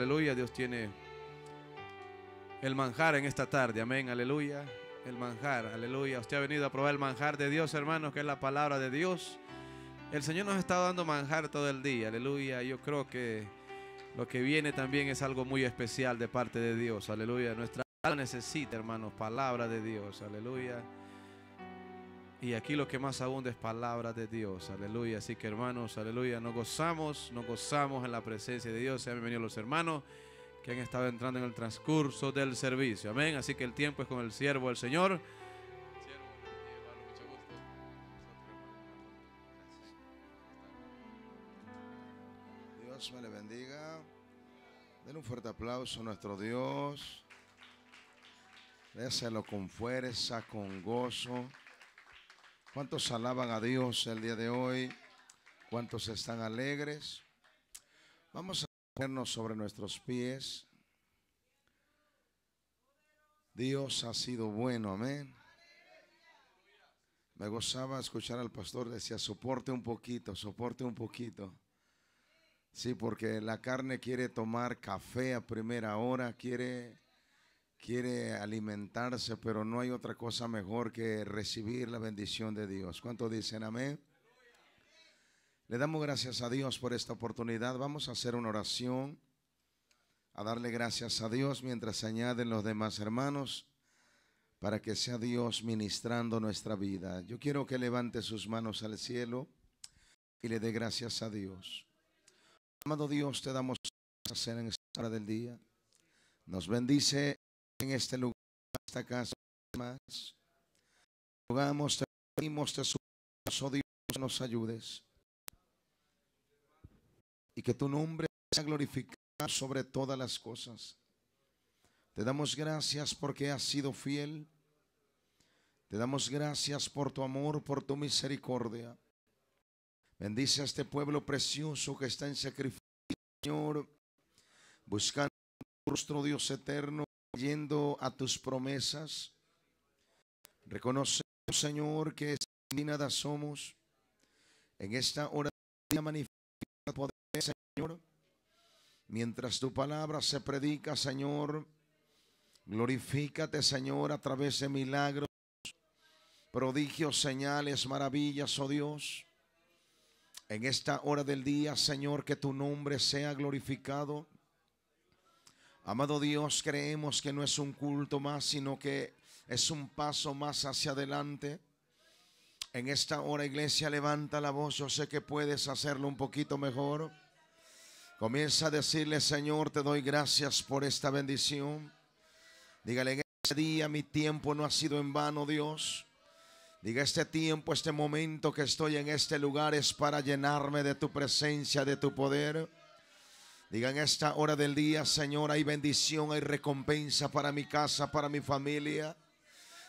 Aleluya, Dios tiene el manjar en esta tarde. Amén, aleluya. El manjar, aleluya. Usted ha venido a probar el manjar de Dios, hermanos, que es la palabra de Dios. El Señor nos ha estado dando manjar todo el día, aleluya. Yo creo que lo que viene también es algo muy especial de parte de Dios, aleluya. Nuestra alma necesita, hermanos, palabra de Dios, aleluya. Y aquí lo que más abunda es palabra de Dios. Aleluya. Así que hermanos, aleluya. Nos gozamos, nos gozamos en la presencia de Dios. Sean bienvenidos los hermanos que han estado entrando en el transcurso del servicio. Amén. Así que el tiempo es con el siervo del Señor. Dios me le bendiga. denle un fuerte aplauso a nuestro Dios. Déselo con fuerza, con gozo. ¿Cuántos alaban a Dios el día de hoy? ¿Cuántos están alegres? Vamos a ponernos sobre nuestros pies. Dios ha sido bueno, amén. Me gozaba escuchar al pastor, decía, soporte un poquito, soporte un poquito. Sí, porque la carne quiere tomar café a primera hora, quiere quiere alimentarse, pero no hay otra cosa mejor que recibir la bendición de Dios. ¿Cuántos dicen amén? Le damos gracias a Dios por esta oportunidad. Vamos a hacer una oración, a darle gracias a Dios mientras añaden los demás hermanos, para que sea Dios ministrando nuestra vida. Yo quiero que levante sus manos al cielo y le dé gracias a Dios. Amado Dios, te damos gracias en esta hora del día. Nos bendice en este lugar, en esta casa más. Rogamos, te pedimos, te suplicamos, oh Dios, nos ayudes. Y que tu nombre sea glorificado sobre todas las cosas. Te damos gracias porque has sido fiel. Te damos gracias por tu amor, por tu misericordia. Bendice a este pueblo precioso que está en sacrificio, Señor, buscando nuestro Dios eterno, yendo a tus promesas. Reconocemos, Señor, que sin nada somos. En esta hora manifiesta tu poder, Señor. Mientras tu palabra se predica, Señor, glorifícate, Señor, a través de milagros, prodigios, señales, maravillas, oh Dios. En esta hora del día, Señor, que tu nombre sea glorificado. Amado Dios, creemos que no es un culto más, sino que es un paso más hacia adelante. En esta hora, iglesia, levanta la voz. Yo sé que puedes hacerlo un poquito mejor. Comienza a decirle, Señor, te doy gracias por esta bendición. Dígale, en este día mi tiempo no ha sido en vano, Dios. Diga, este tiempo, este momento que estoy en este lugar es para llenarme de tu presencia, de tu poder. Digan esta hora del día, Señor, hay bendición, hay recompensa para mi casa, para mi familia.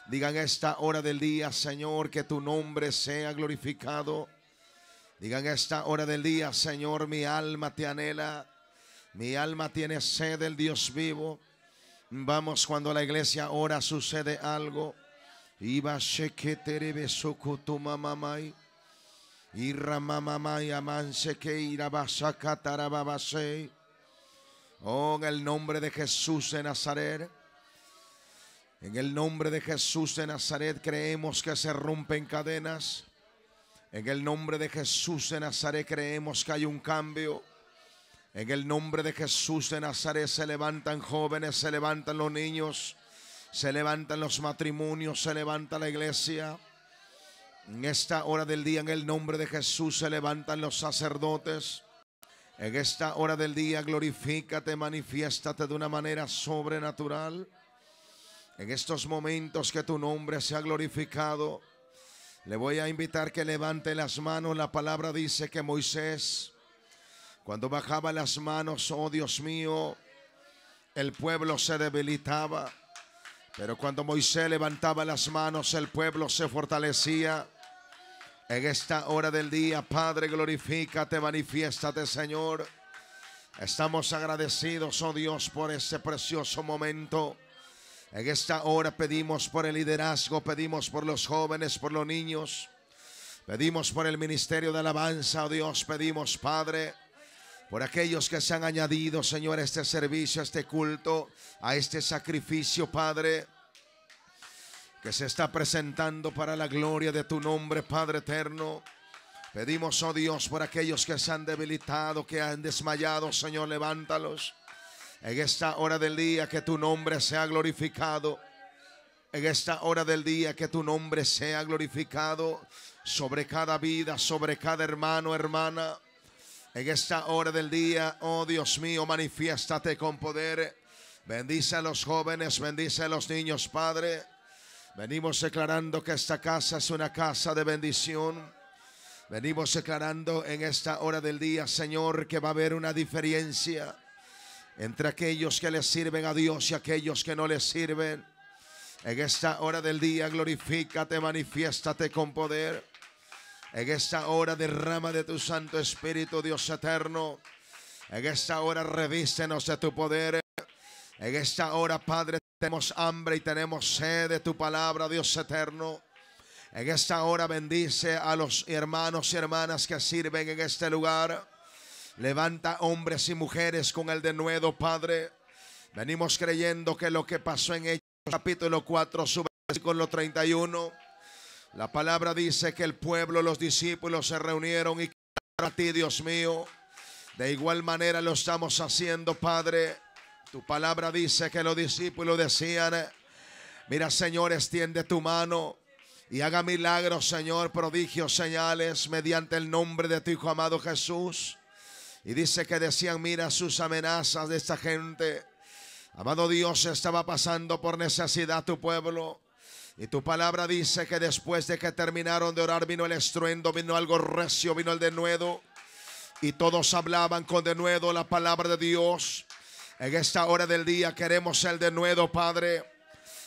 Digan esta hora del día, Señor, que tu nombre sea glorificado. Digan esta hora del día, Señor, mi alma te anhela. Mi alma tiene sed del Dios vivo. Vamos cuando la iglesia ora sucede algo. Oh, en el nombre de Jesús de Nazaret. En el nombre de Jesús de Nazaret creemos que se rompen cadenas. En el nombre de Jesús de Nazaret creemos que hay un cambio. En el nombre de Jesús de Nazaret se levantan jóvenes, se levantan los niños, se levantan los matrimonios, se levanta la iglesia. En esta hora del día, en el nombre de Jesús, se levantan los sacerdotes. En esta hora del día, glorifícate, manifiéstate de una manera sobrenatural. En estos momentos que tu nombre sea glorificado, le voy a invitar que levante las manos. La palabra dice que Moisés, cuando bajaba las manos, oh Dios mío, el pueblo se debilitaba. Pero cuando Moisés levantaba las manos, el pueblo se fortalecía. En esta hora del día, Padre, glorifícate, manifiéstate, Señor. Estamos agradecidos, oh Dios, por este precioso momento. En esta hora pedimos por el liderazgo, pedimos por los jóvenes, por los niños. Pedimos por el ministerio de alabanza, oh Dios, pedimos, Padre, por aquellos que se han añadido, Señor, a este servicio, a este culto, a este sacrificio, Padre que se está presentando para la gloria de tu nombre, Padre eterno. Pedimos, oh Dios, por aquellos que se han debilitado, que han desmayado, Señor, levántalos. En esta hora del día que tu nombre sea glorificado. En esta hora del día que tu nombre sea glorificado sobre cada vida, sobre cada hermano, hermana. En esta hora del día, oh Dios mío, manifiéstate con poder. Bendice a los jóvenes, bendice a los niños, Padre. Venimos declarando que esta casa es una casa de bendición. Venimos declarando en esta hora del día, Señor, que va a haber una diferencia entre aquellos que le sirven a Dios y aquellos que no le sirven. En esta hora del día, glorifícate, manifiéstate con poder. En esta hora, derrama de tu Santo Espíritu, Dios eterno. En esta hora, revístenos de tu poder. En esta hora, Padre, tenemos hambre y tenemos sed de tu palabra, Dios eterno. En esta hora bendice a los hermanos y hermanas que sirven en este lugar. Levanta hombres y mujeres con el denuedo, Padre. Venimos creyendo que lo que pasó en Hechos capítulo 4, su versículo 31. La palabra dice que el pueblo, los discípulos se reunieron y a ti, Dios mío. De igual manera lo estamos haciendo, Padre. Tu palabra dice que los discípulos decían, mira Señor, extiende tu mano y haga milagros, Señor, prodigios, señales, mediante el nombre de tu Hijo amado Jesús. Y dice que decían, mira sus amenazas de esta gente. Amado Dios, estaba pasando por necesidad tu pueblo. Y tu palabra dice que después de que terminaron de orar vino el estruendo, vino algo recio, vino el denuedo. Y todos hablaban con denuedo la palabra de Dios. En esta hora del día queremos ser el nuevo, Padre.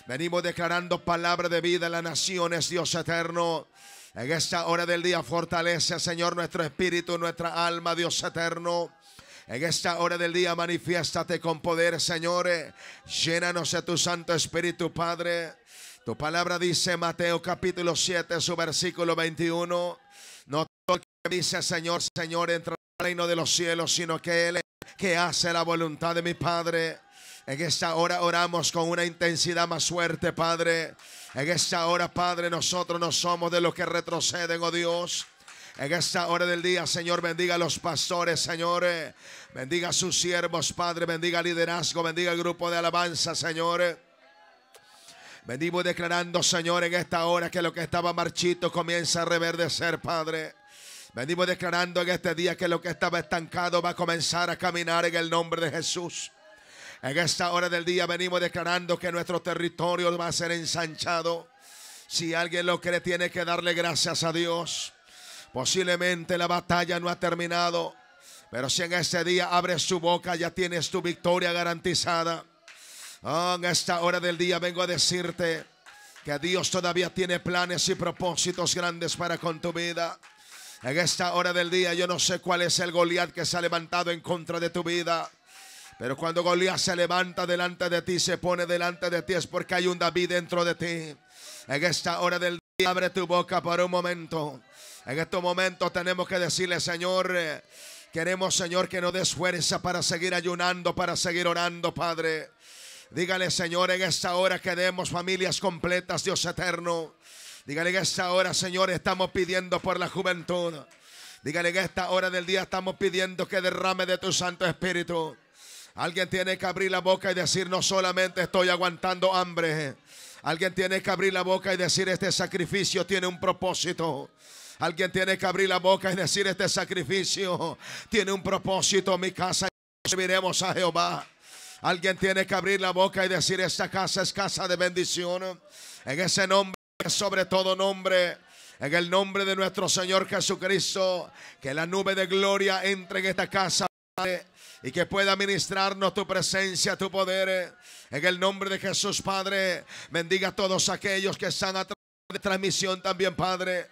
Venimos declarando palabra de vida a las naciones, Dios eterno. En esta hora del día fortalece, Señor, nuestro espíritu, nuestra alma, Dios eterno. En esta hora del día manifiéstate con poder, Señor. Llénanos de tu Santo Espíritu, Padre. Tu palabra dice Mateo capítulo 7, su versículo 21. No todo lo que dice Señor, Señor, entra el reino de los cielos, sino que Él que hace la voluntad de mi Padre. En esta hora oramos con una intensidad más fuerte, Padre. En esta hora, Padre, nosotros no somos de los que retroceden, oh Dios. En esta hora del día, Señor, bendiga a los pastores, señores. Bendiga a sus siervos, Padre. Bendiga el liderazgo, bendiga el grupo de alabanza, señores. Venimos declarando, Señor, en esta hora que lo que estaba marchito comienza a reverdecer, Padre. Venimos declarando en este día que lo que estaba estancado va a comenzar a caminar en el nombre de Jesús. En esta hora del día venimos declarando que nuestro territorio va a ser ensanchado. Si alguien lo cree, tiene que darle gracias a Dios. Posiblemente la batalla no ha terminado, pero si en este día abres su boca, ya tienes tu victoria garantizada. Ah, en esta hora del día vengo a decirte que Dios todavía tiene planes y propósitos grandes para con tu vida. En esta hora del día yo no sé cuál es el Goliat que se ha levantado en contra de tu vida. Pero cuando Goliat se levanta delante de ti, se pone delante de ti, es porque hay un David dentro de ti. En esta hora del día abre tu boca por un momento. En estos momentos tenemos que decirle, Señor, eh, queremos, Señor, que nos des fuerza para seguir ayunando, para seguir orando, Padre. Dígale, Señor, en esta hora que demos familias completas, Dios eterno. Dígale que esta hora, Señor, estamos pidiendo por la juventud. Dígale que esta hora del día estamos pidiendo que derrame de tu Santo Espíritu. Alguien tiene que abrir la boca y decir, no solamente estoy aguantando hambre. Alguien tiene que abrir la boca y decir, este sacrificio tiene un propósito. Alguien tiene que abrir la boca y decir, este sacrificio tiene un propósito. Mi casa serviremos a Jehová. Alguien tiene que abrir la boca y decir, esta casa es casa de bendición. En ese nombre sobre todo nombre. En el nombre de nuestro Señor Jesucristo, que la nube de gloria entre en esta casa, y que pueda ministrarnos tu presencia, tu poder. En el nombre de Jesús, Padre, bendiga a todos aquellos que están a través de transmisión también, Padre.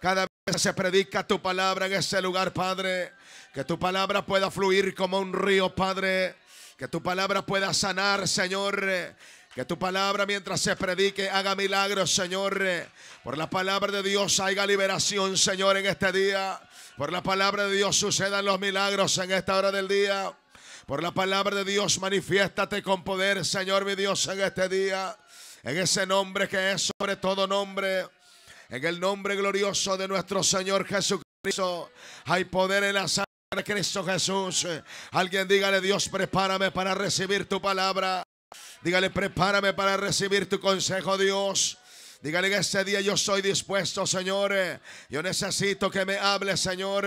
Cada vez se predica tu palabra en este lugar, Padre. Que tu palabra pueda fluir como un río, Padre. Que tu palabra pueda sanar, Señor. Que tu palabra mientras se predique haga milagros, Señor. Por la palabra de Dios haya liberación, Señor, en este día. Por la palabra de Dios sucedan los milagros en esta hora del día. Por la palabra de Dios manifiéstate con poder, Señor mi Dios, en este día. En ese nombre que es sobre todo nombre. En el nombre glorioso de nuestro Señor Jesucristo. Hay poder en la sangre de Cristo Jesús. Alguien dígale, Dios, prepárame para recibir tu palabra. Dígale, prepárame para recibir tu consejo, Dios. Dígale que ese día yo soy dispuesto, Señor. Yo necesito que me hable, Señor.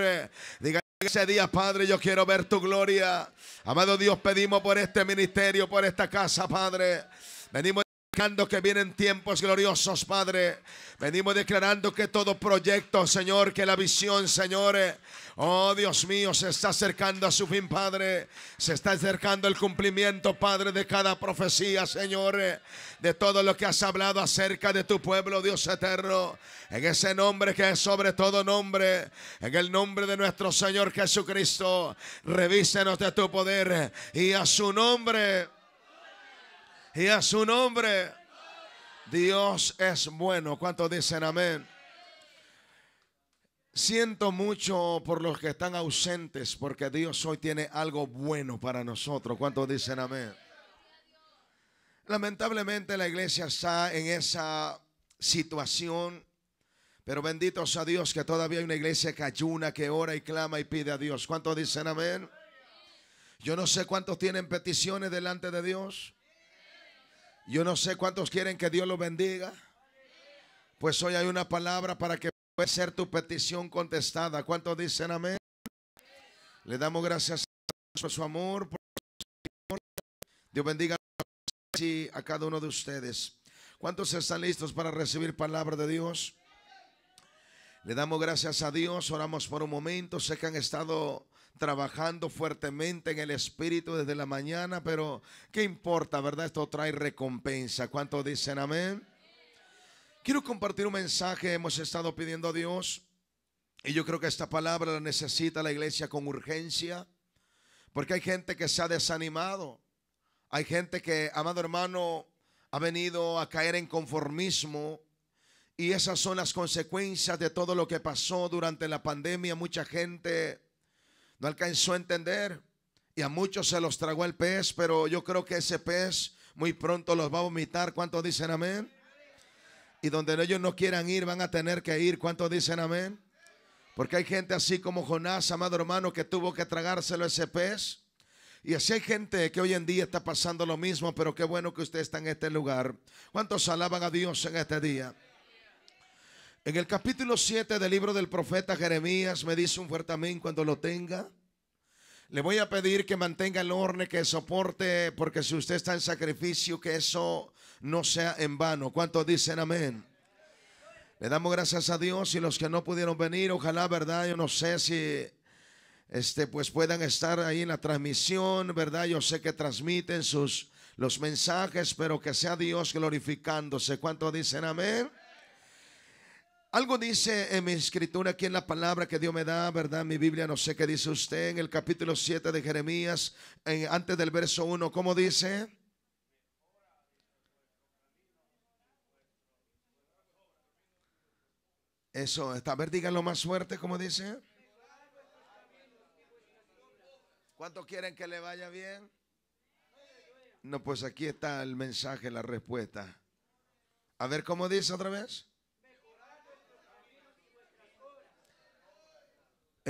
Dígale en ese día, Padre, yo quiero ver tu gloria. Amado Dios, pedimos por este ministerio, por esta casa, Padre. Venimos que vienen tiempos gloriosos, Padre. Venimos declarando que todo proyecto, Señor, que la visión, Señor, eh, oh Dios mío, se está acercando a su fin, Padre. Se está acercando el cumplimiento, Padre, de cada profecía, Señor, eh, de todo lo que has hablado acerca de tu pueblo, Dios eterno. En ese nombre que es sobre todo nombre, en el nombre de nuestro Señor Jesucristo, revísenos de tu poder eh, y a su nombre. Y a su nombre, Dios es bueno. ¿Cuántos dicen amén? Siento mucho por los que están ausentes, porque Dios hoy tiene algo bueno para nosotros. ¿Cuántos dicen amén? Lamentablemente la iglesia está en esa situación, pero bendito sea Dios que todavía hay una iglesia que ayuna, que ora y clama y pide a Dios. ¿Cuántos dicen amén? Yo no sé cuántos tienen peticiones delante de Dios. Yo no sé cuántos quieren que Dios los bendiga. Pues hoy hay una palabra para que pueda ser tu petición contestada. ¿Cuántos dicen amén? Le damos gracias a por su amor. Por su amor. Dios bendiga a cada uno de ustedes. ¿Cuántos están listos para recibir palabra de Dios? Le damos gracias a Dios, oramos por un momento. Sé que han estado trabajando fuertemente en el Espíritu desde la mañana, pero ¿qué importa, verdad? Esto trae recompensa. ¿Cuántos dicen amén? Quiero compartir un mensaje, hemos estado pidiendo a Dios, y yo creo que esta palabra la necesita la iglesia con urgencia, porque hay gente que se ha desanimado, hay gente que, amado hermano, ha venido a caer en conformismo, y esas son las consecuencias de todo lo que pasó durante la pandemia. Mucha gente no alcanzó a entender y a muchos se los tragó el pez, pero yo creo que ese pez muy pronto los va a vomitar. ¿Cuántos dicen amén? Y donde ellos no quieran ir, van a tener que ir. ¿Cuántos dicen amén? Porque hay gente así como Jonás, amado hermano, que tuvo que tragárselo ese pez. Y así hay gente que hoy en día está pasando lo mismo, pero qué bueno que usted está en este lugar. ¿Cuántos alaban a Dios en este día? En el capítulo 7 del libro del profeta Jeremías me dice un fuerte amén cuando lo tenga. Le voy a pedir que mantenga el horno, que soporte, porque si usted está en sacrificio, que eso no sea en vano. ¿Cuántos dicen amén? Le damos gracias a Dios y los que no pudieron venir, ojalá, ¿verdad? Yo no sé si este, pues puedan estar ahí en la transmisión, ¿verdad? Yo sé que transmiten sus los mensajes, pero que sea Dios glorificándose. ¿Cuántos dicen amén? Algo dice en mi escritura aquí en la palabra que Dios me da, ¿verdad? Mi Biblia, no sé qué dice usted en el capítulo 7 de Jeremías, antes del verso 1, ¿cómo dice? Eso está, a ver, díganlo más fuerte, ¿cómo dice? ¿Cuánto quieren que le vaya bien? No, pues aquí está el mensaje, la respuesta. A ver, ¿cómo dice otra vez?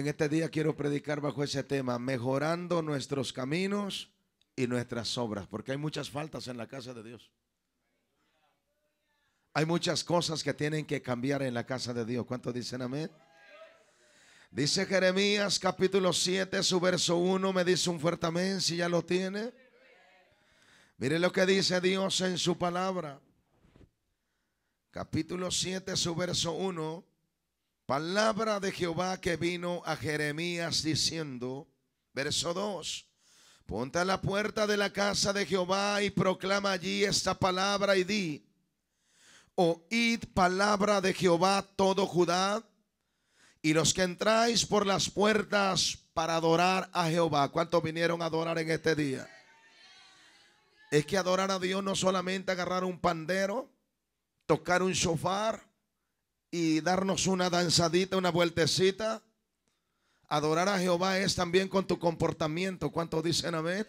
En este día quiero predicar bajo ese tema, mejorando nuestros caminos y nuestras obras, porque hay muchas faltas en la casa de Dios. Hay muchas cosas que tienen que cambiar en la casa de Dios. ¿Cuántos dicen amén? Dice Jeremías capítulo 7, su verso 1, me dice un fuerte amén si ya lo tiene. Mire lo que dice Dios en su palabra. Capítulo 7, su verso 1. Palabra de Jehová que vino a Jeremías diciendo, verso 2, ponte a la puerta de la casa de Jehová y proclama allí esta palabra y di, oíd palabra de Jehová todo Judá y los que entráis por las puertas para adorar a Jehová. ¿Cuántos vinieron a adorar en este día? Es que adorar a Dios no solamente agarrar un pandero, tocar un shofar, y darnos una danzadita, una vueltecita. Adorar a Jehová es también con tu comportamiento. ¿Cuánto dicen amén?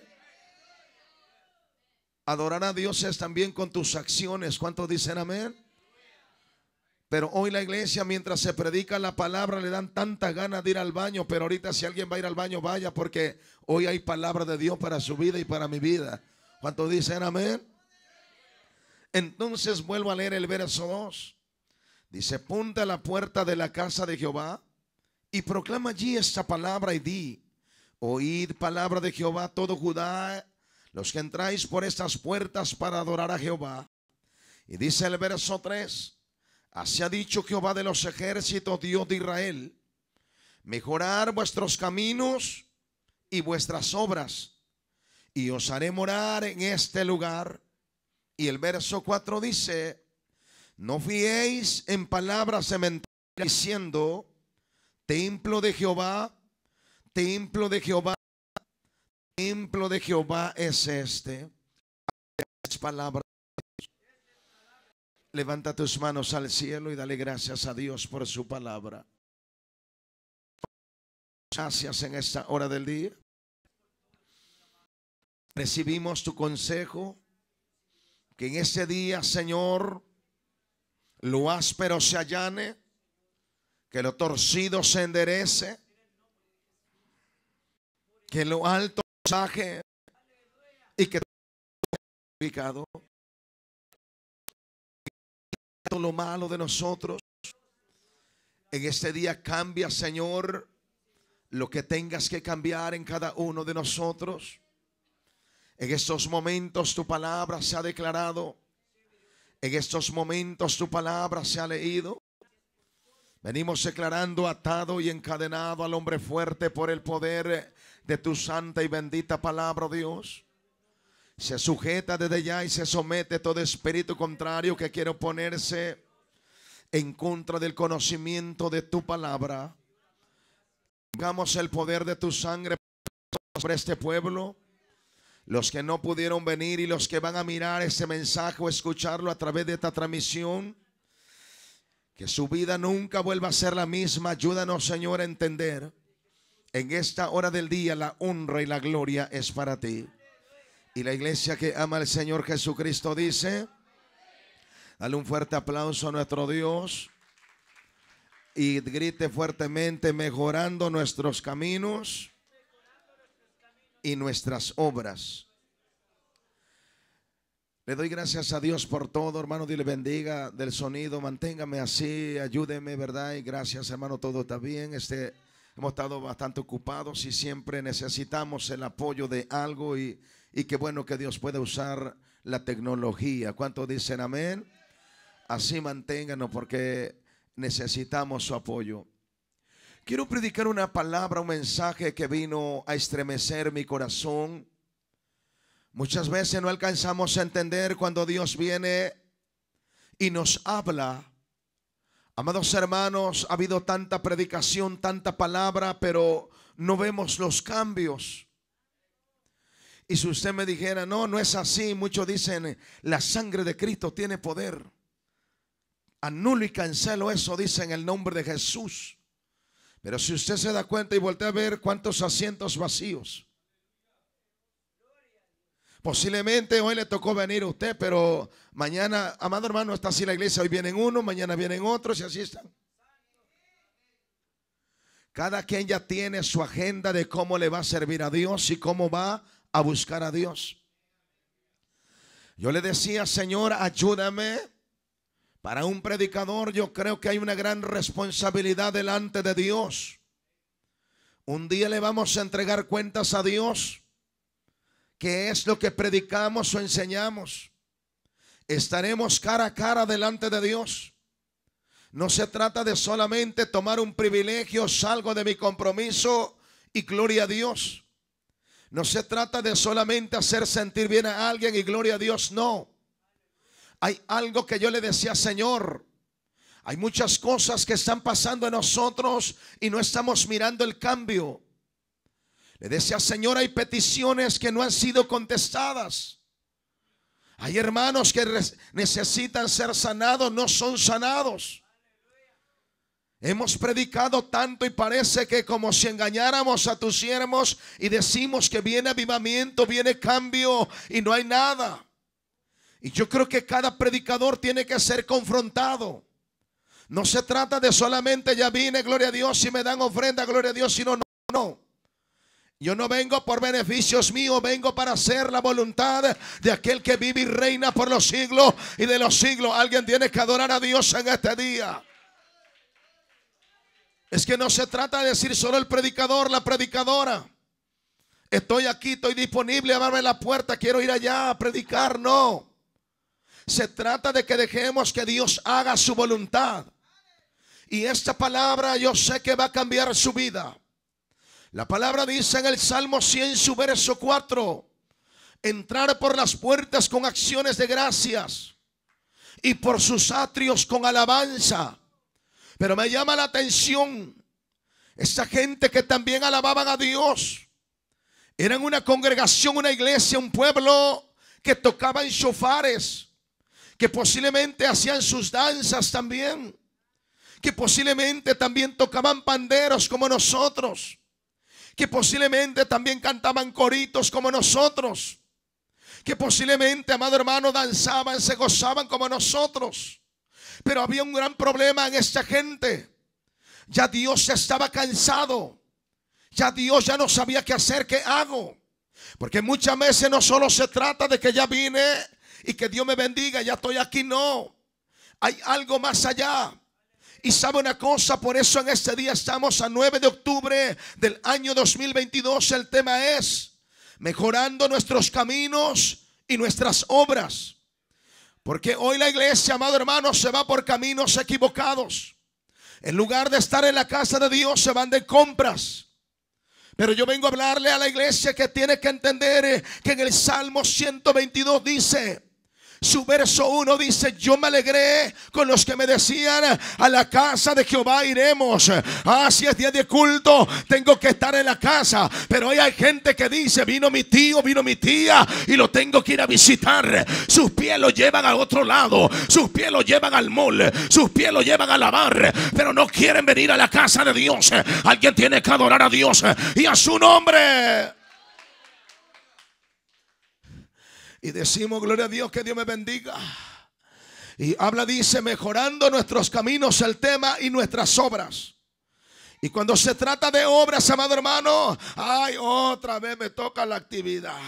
Adorar a Dios es también con tus acciones. ¿Cuánto dicen amén? Pero hoy la iglesia, mientras se predica la palabra, le dan tanta ganas de ir al baño. Pero ahorita si alguien va a ir al baño, vaya, porque hoy hay palabra de Dios para su vida y para mi vida. ¿Cuánto dicen amén? Entonces vuelvo a leer el verso 2. Dice, ponte a la puerta de la casa de Jehová y proclama allí esta palabra y di, oíd palabra de Jehová todo Judá, los que entráis por estas puertas para adorar a Jehová. Y dice el verso 3, así ha dicho Jehová de los ejércitos, Dios de Israel, mejorar vuestros caminos y vuestras obras, y os haré morar en este lugar. Y el verso 4 dice, no fiéis en palabras cementarias diciendo, templo de Jehová, templo de Jehová, templo de Jehová es este. Levanta tus manos al cielo y dale gracias a Dios por su palabra. Gracias en esta hora del día. Recibimos tu consejo. Que en ese día, Señor, lo áspero se allane, que lo torcido se enderece, que lo alto saje y que todo lo malo de nosotros. En este día cambia, Señor, lo que tengas que cambiar en cada uno de nosotros. En estos momentos tu palabra se ha declarado en estos momentos tu palabra se ha leído. Venimos declarando atado y encadenado al hombre fuerte por el poder de tu santa y bendita palabra, oh Dios. Se sujeta desde ya y se somete todo espíritu contrario que quiere oponerse en contra del conocimiento de tu palabra. Pongamos el poder de tu sangre sobre este pueblo los que no pudieron venir y los que van a mirar ese mensaje o escucharlo a través de esta transmisión. Que su vida nunca vuelva a ser la misma. Ayúdanos, Señor, a entender. En esta hora del día la honra y la gloria es para ti. Y la iglesia que ama al Señor Jesucristo dice, dale un fuerte aplauso a nuestro Dios y grite fuertemente mejorando nuestros caminos y nuestras obras. Le doy gracias a Dios por todo, hermano. Dios bendiga del sonido. Manténgame así, ayúdeme, ¿verdad? Y gracias, hermano. Todo está bien. Este, hemos estado bastante ocupados y siempre necesitamos el apoyo de algo. Y, y qué bueno que Dios puede usar la tecnología. ¿Cuántos dicen amén? Así manténganos porque necesitamos su apoyo. Quiero predicar una palabra, un mensaje que vino a estremecer mi corazón. Muchas veces no alcanzamos a entender cuando Dios viene y nos habla. Amados hermanos, ha habido tanta predicación, tanta palabra, pero no vemos los cambios. Y si usted me dijera, no, no es así, muchos dicen, la sangre de Cristo tiene poder. Anulo y cancelo eso, dice en el nombre de Jesús. Pero si usted se da cuenta y voltea a ver cuántos asientos vacíos. Posiblemente hoy le tocó venir a usted, pero mañana, amado hermano, está así la iglesia. Hoy vienen unos, mañana vienen otros y así están. Cada quien ya tiene su agenda de cómo le va a servir a Dios y cómo va a buscar a Dios. Yo le decía, Señor, ayúdame para un predicador yo creo que hay una gran responsabilidad delante de Dios. Un día le vamos a entregar cuentas a Dios. ¿Qué es lo que predicamos o enseñamos? Estaremos cara a cara delante de Dios. No se trata de solamente tomar un privilegio, salgo de mi compromiso y gloria a Dios. No se trata de solamente hacer sentir bien a alguien y gloria a Dios, no. Hay algo que yo le decía, Señor, hay muchas cosas que están pasando en nosotros y no estamos mirando el cambio. Le decía, Señor, hay peticiones que no han sido contestadas. Hay hermanos que necesitan ser sanados, no son sanados. Hemos predicado tanto y parece que como si engañáramos a tus siervos y decimos que viene avivamiento, viene cambio y no hay nada. Y yo creo que cada predicador tiene que ser confrontado. No se trata de solamente ya vine, gloria a Dios, y me dan ofrenda, gloria a Dios, sino no, no. Yo no vengo por beneficios míos, vengo para hacer la voluntad de aquel que vive y reina por los siglos y de los siglos. Alguien tiene que adorar a Dios en este día. Es que no se trata de decir solo el predicador, la predicadora. Estoy aquí, estoy disponible, abrame la puerta, quiero ir allá a predicar. No. Se trata de que dejemos que Dios haga su voluntad. Y esta palabra yo sé que va a cambiar su vida. La palabra dice en el Salmo 100, su verso 4, entrar por las puertas con acciones de gracias y por sus atrios con alabanza. Pero me llama la atención esa gente que también alababan a Dios. Eran una congregación, una iglesia, un pueblo que tocaba en shofares que posiblemente hacían sus danzas también, que posiblemente también tocaban panderos como nosotros, que posiblemente también cantaban coritos como nosotros, que posiblemente, amado hermano, danzaban, se gozaban como nosotros. Pero había un gran problema en esta gente. Ya Dios estaba cansado. Ya Dios ya no sabía qué hacer, qué hago. Porque muchas veces no solo se trata de que ya vine, y que Dios me bendiga, ya estoy aquí. No, hay algo más allá. Y sabe una cosa, por eso en este día estamos a 9 de octubre del año 2022. El tema es mejorando nuestros caminos y nuestras obras. Porque hoy la iglesia, amado hermano, se va por caminos equivocados. En lugar de estar en la casa de Dios, se van de compras. Pero yo vengo a hablarle a la iglesia que tiene que entender eh, que en el Salmo 122 dice, su verso 1 dice, yo me alegré con los que me decían, a la casa de Jehová iremos. Ah, si es día de culto, tengo que estar en la casa. Pero hay gente que dice, vino mi tío, vino mi tía y lo tengo que ir a visitar. Sus pies lo llevan a otro lado, sus pies lo llevan al mall, sus pies lo llevan a lavar, pero no quieren venir a la casa de Dios. Alguien tiene que adorar a Dios y a su nombre. Y decimos, gloria a Dios, que Dios me bendiga. Y habla, dice, mejorando nuestros caminos, el tema y nuestras obras. Y cuando se trata de obras, amado hermano, ay, otra vez me toca la actividad.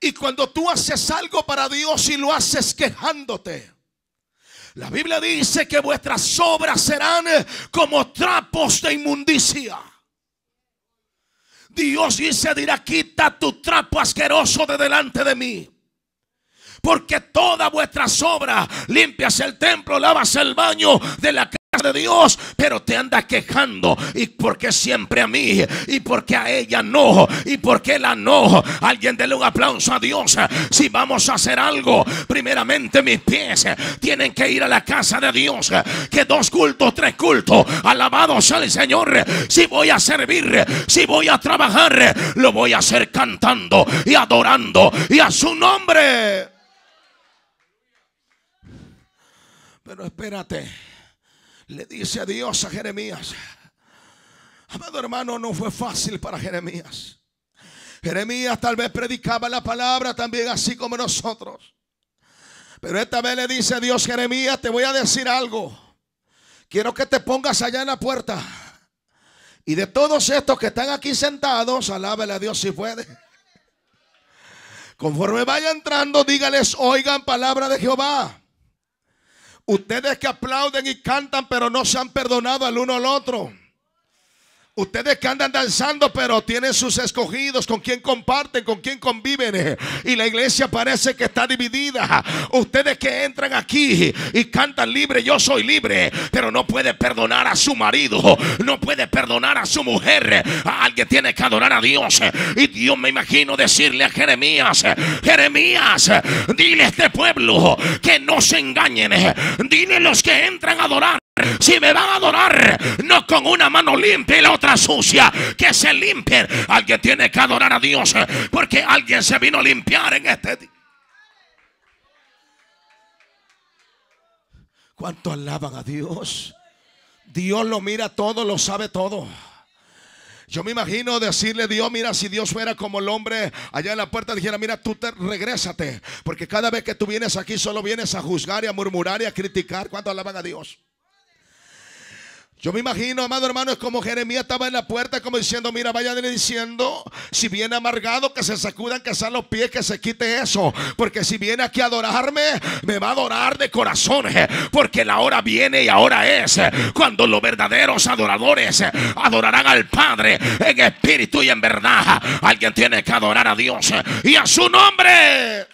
Y cuando tú haces algo para Dios y lo haces quejándote. La Biblia dice que vuestras obras serán como trapos de inmundicia. Dios dice, dirá, quita tu trapo asqueroso de delante de mí. Porque toda vuestra obras, limpias el templo, lavas el baño de la de Dios, pero te anda quejando. ¿Y porque siempre a mí? ¿Y porque a ella no? ¿Y porque la no? Alguien de un aplauso a Dios. Si vamos a hacer algo, primeramente mis pies tienen que ir a la casa de Dios. Que dos cultos, tres cultos, alabados al Señor. Si voy a servir, si voy a trabajar, lo voy a hacer cantando y adorando y a su nombre. Pero espérate le dice adiós Dios a Jeremías. Amado hermano, no fue fácil para Jeremías. Jeremías tal vez predicaba la palabra también así como nosotros. Pero esta vez le dice a Dios, Jeremías, te voy a decir algo. Quiero que te pongas allá en la puerta. Y de todos estos que están aquí sentados, alábele a Dios si puede. Conforme vaya entrando, dígales, oigan palabra de Jehová. Ustedes que aplauden y cantan, pero no se han perdonado al uno al otro. Ustedes que andan danzando, pero tienen sus escogidos, con quien comparten, con quien conviven. Eh, y la iglesia parece que está dividida. Ustedes que entran aquí y cantan libre, yo soy libre, pero no puede perdonar a su marido, no puede perdonar a su mujer. Alguien tiene que adorar a Dios. Y Dios me imagino decirle a Jeremías, Jeremías, dile a este pueblo que no se engañen. Dile a los que entran a adorar si me van a adorar, no con una mano limpia y la otra sucia, que se limpien. Alguien tiene que adorar a Dios eh, porque alguien se vino a limpiar en este día. ¿Cuánto alaban a Dios? Dios lo mira todo, lo sabe todo. Yo me imagino decirle Dios, mira, si Dios fuera como el hombre allá en la puerta, dijera, mira, tú te porque cada vez que tú vienes aquí solo vienes a juzgar y a murmurar y a criticar. ¿Cuánto alaban a Dios? Yo me imagino, amado hermano, es como Jeremías estaba en la puerta, como diciendo: Mira, vaya diciendo, si viene amargado, que se sacudan, que sean los pies, que se quite eso. Porque si viene aquí a adorarme, me va a adorar de corazón. Eh, porque la hora viene y ahora es eh, cuando los verdaderos adoradores eh, adorarán al Padre en espíritu y en verdad. Alguien tiene que adorar a Dios y a su nombre.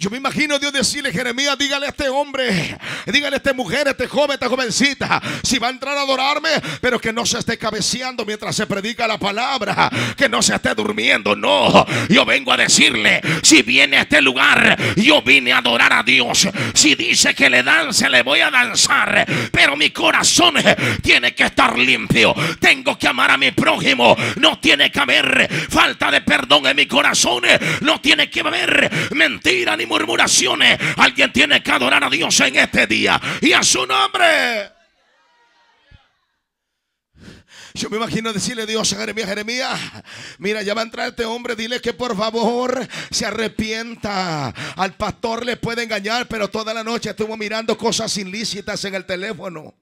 Yo me imagino Dios decirle, Jeremías, dígale a este hombre, dígale a esta mujer, a este joven, esta jovencita, si va a entrar a adorarme, pero que no se esté cabeceando mientras se predica la palabra, que no se esté durmiendo, no. Yo vengo a decirle, si viene a este lugar, yo vine a adorar a Dios. Si dice que le danse, le voy a danzar, pero mi corazón tiene que estar limpio. Tengo que amar a mi prójimo. No tiene que haber falta de perdón en mi corazón. No tiene que haber mentira ni murmuraciones. Alguien tiene que adorar a Dios en este día y a su nombre. Yo me imagino decirle a Dios, Jeremías, Jeremías, mira, ya va a entrar este hombre, dile que por favor se arrepienta. Al pastor le puede engañar, pero toda la noche estuvo mirando cosas ilícitas en el teléfono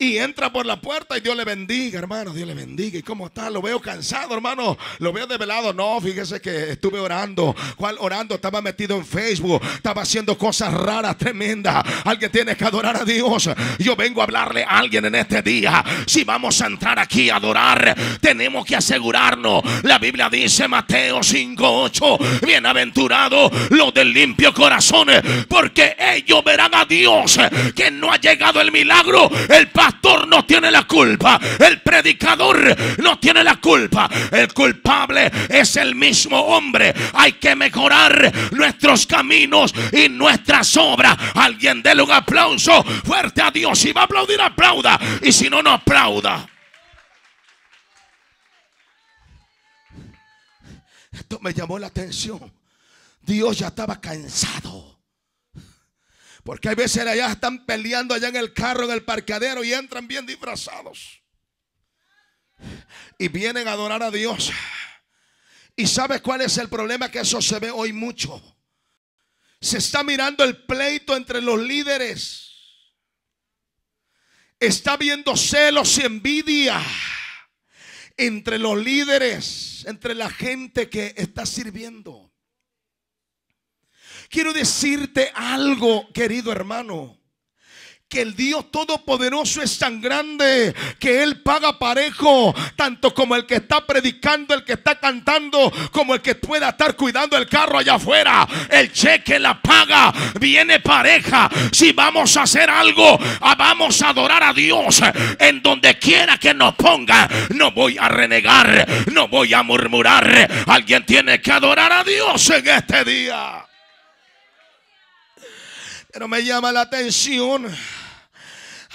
y entra por la puerta y Dios le bendiga, hermano, Dios le bendiga. ¿Y cómo está? Lo veo cansado, hermano, lo veo desvelado. No, fíjese que estuve orando. ¿Cuál orando? Estaba metido en Facebook, estaba haciendo cosas raras, tremendas. Alguien tiene que adorar a Dios. Yo vengo a hablarle a alguien en este día. Si vamos a entrar aquí a adorar, tenemos que asegurarnos. La Biblia dice Mateo 5:8, bienaventurado los del limpio corazón, porque ellos verán a Dios que no ha llegado el milagro. El pastor no tiene la culpa, el predicador no tiene la culpa, el culpable es el mismo hombre. Hay que mejorar nuestros caminos y nuestras obras. Alguien déle un aplauso fuerte a Dios. Si va a aplaudir, aplauda. Y si no, no aplauda. Esto me llamó la atención. Dios ya estaba cansado porque hay veces allá están peleando allá en el carro, en el parqueadero y entran bien disfrazados. Y vienen a adorar a Dios. ¿Y sabes cuál es el problema? Que eso se ve hoy mucho. Se está mirando el pleito entre los líderes. Está viendo celos y envidia entre los líderes, entre la gente que está sirviendo. Quiero decirte algo, querido hermano que el Dios Todopoderoso es tan grande que Él paga parejo, tanto como el que está predicando, el que está cantando, como el que pueda estar cuidando el carro allá afuera. El cheque la paga, viene pareja. Si vamos a hacer algo, ah, vamos a adorar a Dios en donde quiera que nos ponga. No voy a renegar, no voy a murmurar. Alguien tiene que adorar a Dios en este día. Pero me llama la atención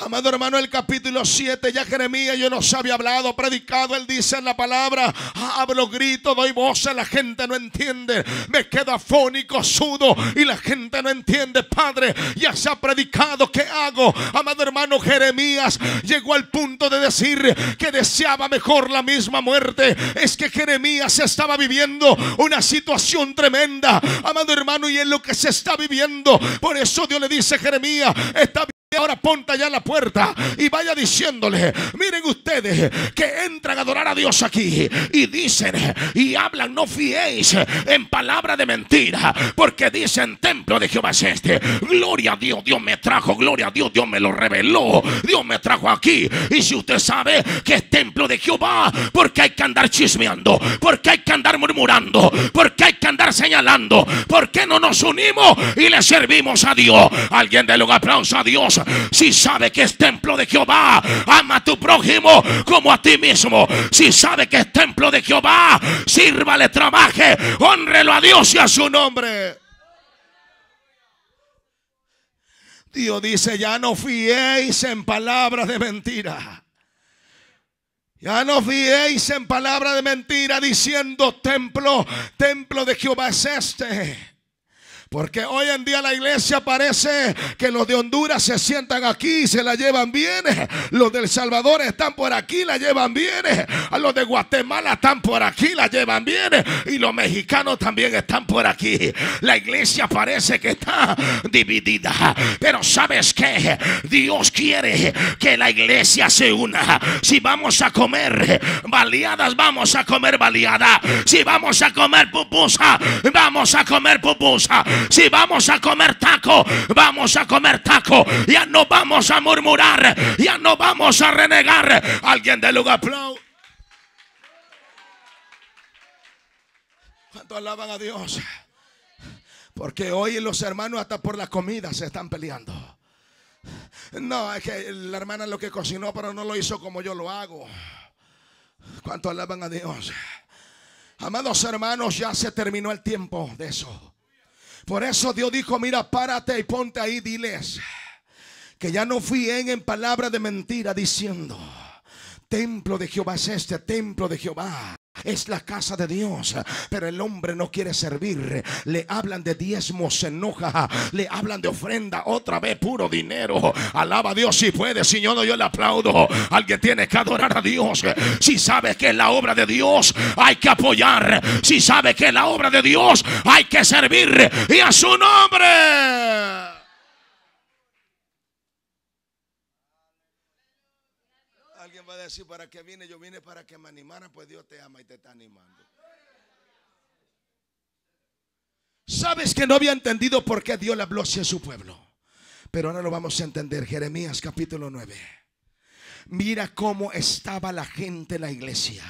Amado hermano, el capítulo 7, ya Jeremías yo no había hablado, predicado, él dice en la palabra, hablo, grito, doy voces, la gente no entiende, me quedo afónico, sudo y la gente no entiende, Padre, ya se ha predicado, ¿qué hago? Amado hermano, Jeremías llegó al punto de decir que deseaba mejor la misma muerte, es que Jeremías estaba viviendo una situación tremenda, amado hermano, y en lo que se está viviendo, por eso Dios le dice a Jeremías, está ahora ponta ya la puerta y vaya diciéndole, miren ustedes que entran a adorar a Dios aquí y dicen y hablan, no fiéis en palabra de mentira, porque dicen templo de Jehová es este, gloria a Dios, Dios me trajo, gloria a Dios, Dios me lo reveló, Dios me trajo aquí y si usted sabe que es templo de Jehová, porque hay que andar chismeando, porque hay que andar murmurando, porque hay que andar señalando, porque no nos unimos y le servimos a Dios, alguien déle un aplauso a Dios si sabe que es templo de Jehová, ama a tu prójimo como a ti mismo. Si sabe que es templo de Jehová, sírvale, trabaje, honrelo a Dios y a su nombre. Dios dice, ya no fiéis en palabras de mentira. Ya no fiéis en palabras de mentira diciendo templo, templo de Jehová es este. Porque hoy en día la iglesia parece que los de Honduras se sientan aquí y se la llevan bien. Los del Salvador están por aquí, Y la llevan bien. los de Guatemala están por aquí, Y la llevan bien. Y los mexicanos también están por aquí. La iglesia parece que está dividida. Pero sabes que Dios quiere que la iglesia se una. Si vamos a comer baleadas, vamos a comer baleadas Si vamos a comer pupusa, vamos a comer pupusa. Si vamos a comer taco, vamos a comer taco. Ya no vamos a murmurar, ya no vamos a renegar. Alguien del lugar aplauso. ¿Cuánto alaban a Dios? Porque hoy los hermanos hasta por la comida se están peleando. No, es que la hermana lo que cocinó, pero no lo hizo como yo lo hago. ¿Cuánto alaban a Dios? Amados hermanos, ya se terminó el tiempo de eso. Por eso Dios dijo, mira, párate y ponte ahí, diles que ya no fui en, palabra de mentira diciendo, templo de Jehová es este, templo de Jehová es la casa de Dios, pero el hombre no quiere servir. Le hablan de diezmos, se enoja, le hablan de ofrenda, otra vez puro dinero. Alaba a Dios si puede, señor, yo no, yo le aplaudo. Alguien tiene que adorar a Dios. Si sabe que es la obra de Dios, hay que apoyar. Si sabe que es la obra de Dios, hay que servir y a su nombre. decir, ¿para que vine? Yo vine para que me animara, pues Dios te ama y te está animando. Sabes que no había entendido por qué Dios le habló hacia su pueblo. Pero ahora lo vamos a entender. Jeremías capítulo 9. Mira cómo estaba la gente en la iglesia.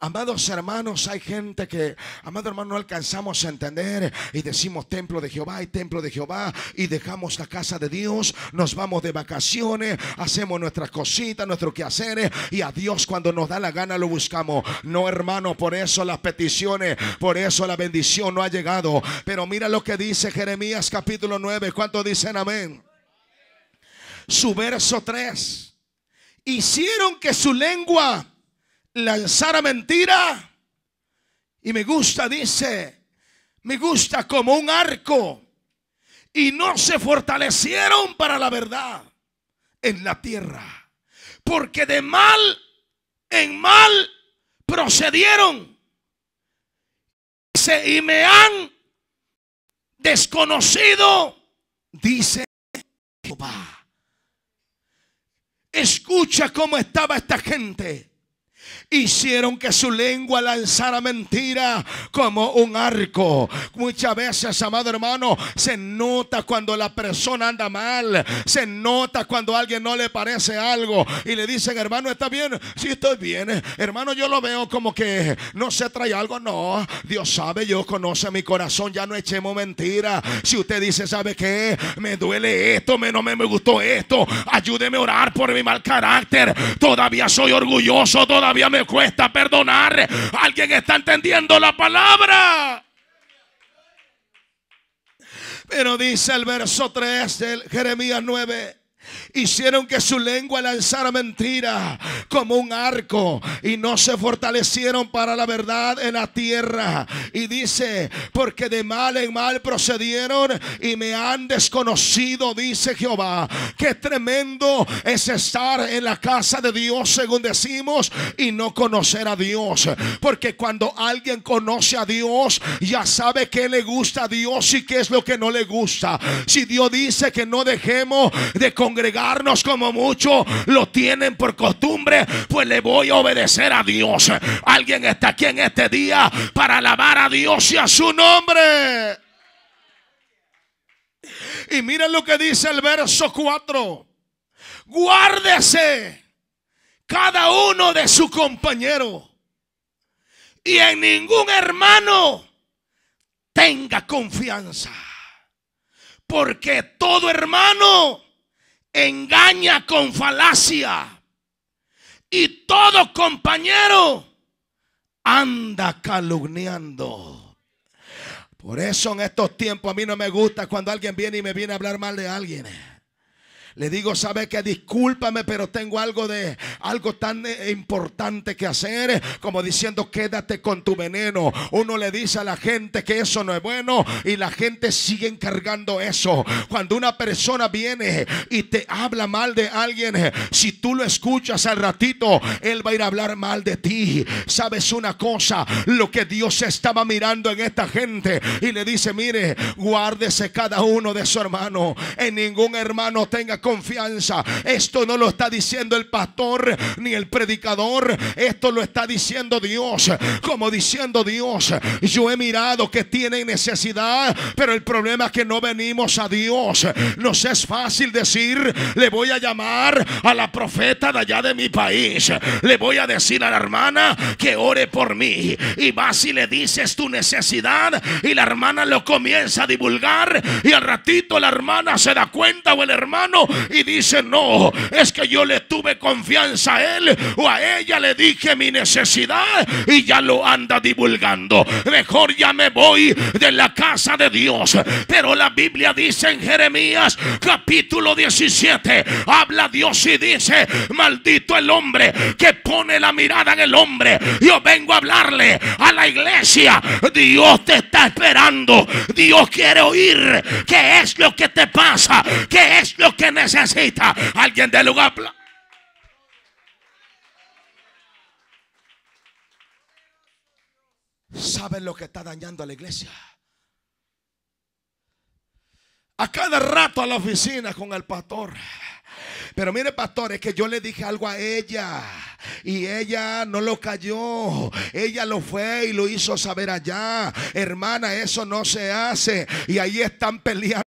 Amados hermanos, hay gente que, amado hermano, no alcanzamos a entender y decimos templo de Jehová y templo de Jehová y dejamos la casa de Dios, nos vamos de vacaciones, hacemos nuestras cositas, nuestros quehaceres y a Dios cuando nos da la gana lo buscamos. No, hermano, por eso las peticiones, por eso la bendición no ha llegado. Pero mira lo que dice Jeremías capítulo 9, ¿cuánto dicen amén? Su verso 3. Hicieron que su lengua lanzara mentira. Y me gusta, dice, me gusta como un arco. Y no se fortalecieron para la verdad en la tierra. Porque de mal en mal procedieron. y me han desconocido, dice Escucha cómo estaba esta gente hicieron que su lengua lanzara mentira como un arco. Muchas veces, amado hermano, se nota cuando la persona anda mal, se nota cuando a alguien no le parece algo y le dicen, hermano, ¿está bien? Sí, estoy bien. Hermano, yo lo veo como que no se trae algo. No, Dios sabe, yo conoce mi corazón, ya no echemos mentira. Si usted dice, ¿sabe qué? Me duele esto, me, no me, me gustó esto. Ayúdeme a orar por mi mal carácter. Todavía soy orgulloso, todavía me cuesta perdonar. ¿Alguien está entendiendo la palabra? Pero dice el verso 3 de Jeremías 9. Hicieron que su lengua lanzara mentira como un arco y no se fortalecieron para la verdad en la tierra. Y dice, porque de mal en mal procedieron y me han desconocido, dice Jehová. Qué tremendo es estar en la casa de Dios, según decimos, y no conocer a Dios. Porque cuando alguien conoce a Dios, ya sabe qué le gusta a Dios y qué es lo que no le gusta. Si Dios dice que no dejemos de congregar, como mucho lo tienen por costumbre, pues le voy a obedecer a Dios. Alguien está aquí en este día para alabar a Dios y a su nombre. Y miren lo que dice el verso 4. Guárdese cada uno de su compañero y en ningún hermano tenga confianza. Porque todo hermano engaña con falacia y todo compañero anda calumniando. Por eso en estos tiempos a mí no me gusta cuando alguien viene y me viene a hablar mal de alguien. Le digo, sabe que discúlpame, pero tengo algo de algo tan eh, importante que hacer, como diciendo, quédate con tu veneno. Uno le dice a la gente que eso no es bueno y la gente sigue encargando eso. Cuando una persona viene y te habla mal de alguien, si tú lo escuchas al ratito, él va a ir a hablar mal de ti. ¿Sabes una cosa? Lo que Dios estaba mirando en esta gente y le dice, mire, guárdese cada uno de su hermano. En ningún hermano tenga confianza. Esto no lo está diciendo el pastor ni el predicador. Esto lo está diciendo Dios. Como diciendo Dios, yo he mirado que tienen necesidad, pero el problema es que no venimos a Dios. Nos es fácil decir, le voy a llamar a la profeta de allá de mi país. Le voy a decir a la hermana que ore por mí. Y vas y le dices tu necesidad y la hermana lo comienza a divulgar y al ratito la hermana se da cuenta o el hermano y dice, no, es que yo le tuve confianza a él o a ella, le dije mi necesidad y ya lo anda divulgando. Mejor ya me voy de la casa de Dios. Pero la Biblia dice en Jeremías capítulo 17, habla Dios y dice, maldito el hombre que pone la mirada en el hombre. Yo vengo a hablarle a la iglesia. Dios te está esperando. Dios quiere oír qué es lo que te pasa, qué es lo que necesita. Alguien de lugar. ¿Saben lo que está dañando a la iglesia? A cada rato a la oficina con el pastor. Pero mire, pastor, es que yo le dije algo a ella y ella no lo cayó. Ella lo fue y lo hizo saber allá. Hermana, eso no se hace. Y ahí están peleando.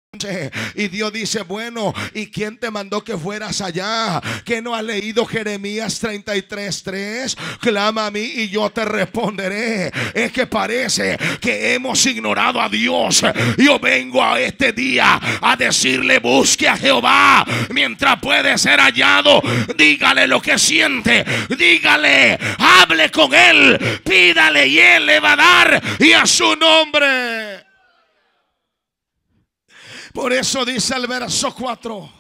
Y Dios dice, bueno, ¿y quién te mandó que fueras allá? ¿Que no ha leído Jeremías 33.3? Clama a mí y yo te responderé. Es que parece que hemos ignorado a Dios. Yo vengo a este día a decirle, busque a Jehová mientras puede ser hallado. Dígale lo que siente. Dígale, hable con él. Pídale y él le va a dar y a su nombre. Por eso dice el verso 4,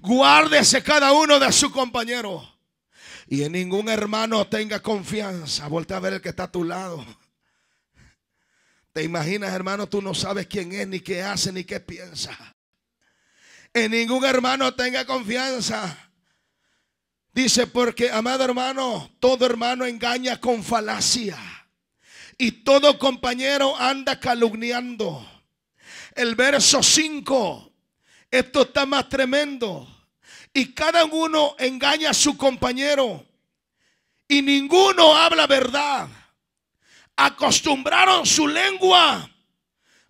guárdese cada uno de su compañero y en ningún hermano tenga confianza. Volte a ver el que está a tu lado. Te imaginas, hermano, tú no sabes quién es, ni qué hace, ni qué piensa. En ningún hermano tenga confianza. Dice, porque, amado hermano, todo hermano engaña con falacia. Y todo compañero anda calumniando. El verso 5. Esto está más tremendo. Y cada uno engaña a su compañero. Y ninguno habla verdad. Acostumbraron su lengua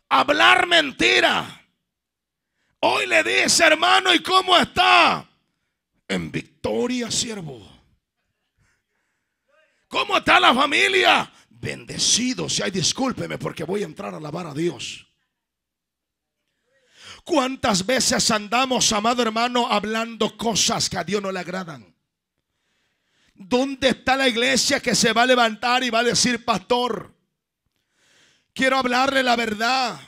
a hablar mentira. Hoy le dice, hermano, ¿y cómo está? En victoria, siervo. ¿Cómo está la familia? Bendecido. Si hay, discúlpeme porque voy a entrar a alabar a Dios. ¿Cuántas veces andamos, amado hermano, hablando cosas que a Dios no le agradan? ¿Dónde está la iglesia que se va a levantar y va a decir, pastor, quiero hablarle la verdad?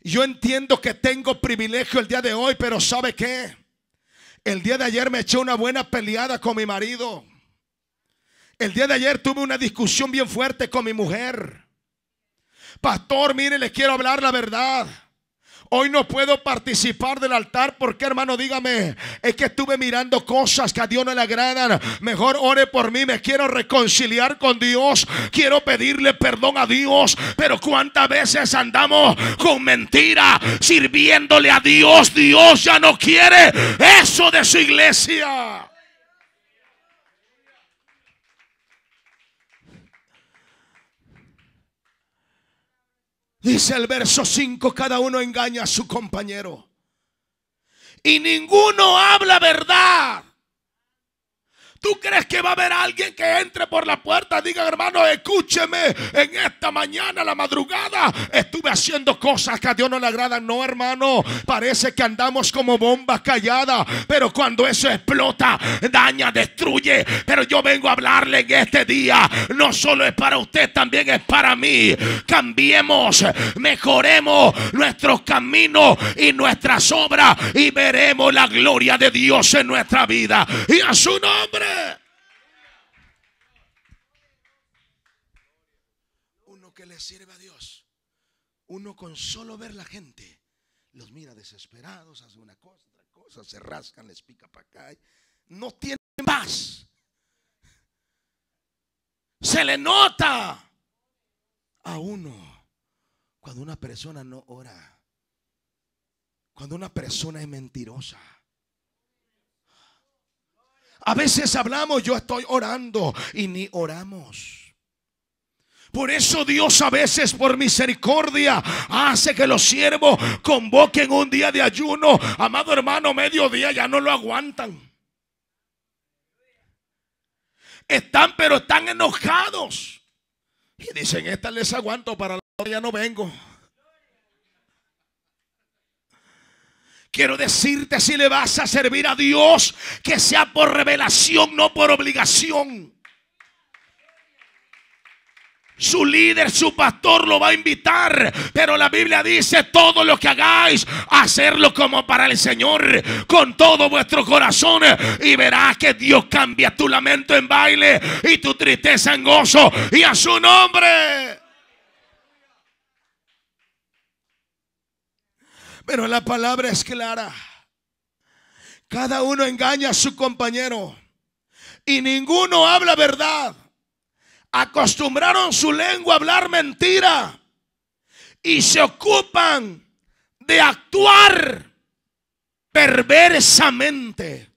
Yo entiendo que tengo privilegio el día de hoy, pero ¿sabe qué? El día de ayer me eché una buena peleada con mi marido. El día de ayer tuve una discusión bien fuerte con mi mujer. Pastor, mire, le quiero hablar la verdad. Hoy no puedo participar del altar porque, hermano, dígame, es que estuve mirando cosas que a Dios no le agradan. Mejor ore por mí, me quiero reconciliar con Dios, quiero pedirle perdón a Dios. Pero cuántas veces andamos con mentira, sirviéndole a Dios. Dios ya no quiere eso de su iglesia. Dice el verso 5, cada uno engaña a su compañero. Y ninguno habla verdad. ¿Tú crees que va a haber alguien que entre por la puerta? Diga, hermano, escúcheme. En esta mañana, la madrugada, estuve haciendo cosas que a Dios no le agradan. No, hermano. Parece que andamos como bombas calladas. Pero cuando eso explota, daña, destruye. Pero yo vengo a hablarle en este día. No solo es para usted, también es para mí. Cambiemos, mejoremos nuestros caminos y nuestras obras. Y veremos la gloria de Dios en nuestra vida. Y a su nombre. Uno que le sirve a Dios. Uno con solo ver la gente. Los mira desesperados, hace una cosa, otra cosa, se rascan, les pica para acá. No tienen más. Se le nota a uno cuando una persona no ora. Cuando una persona es mentirosa a veces hablamos, yo estoy orando y ni oramos. Por eso Dios a veces por misericordia hace que los siervos convoquen un día de ayuno. Amado hermano, mediodía ya no lo aguantan. Están, pero están enojados. Y dicen, esta les aguanto para la hora, ya no vengo. Quiero decirte si le vas a servir a Dios, que sea por revelación, no por obligación. Su líder, su pastor lo va a invitar. Pero la Biblia dice, todo lo que hagáis, hacerlo como para el Señor, con todo vuestro corazón. Y verás que Dios cambia tu lamento en baile y tu tristeza en gozo. Y a su nombre. Pero la palabra es clara. Cada uno engaña a su compañero y ninguno habla verdad. Acostumbraron su lengua a hablar mentira y se ocupan de actuar perversamente.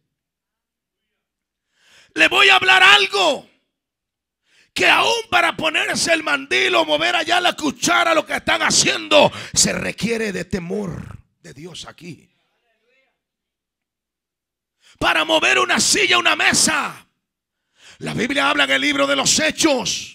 Le voy a hablar algo que aún para ponerse el mandil o mover allá la cuchara, lo que están haciendo, se requiere de temor de Dios aquí. Para mover una silla, una mesa. La Biblia habla en el libro de los hechos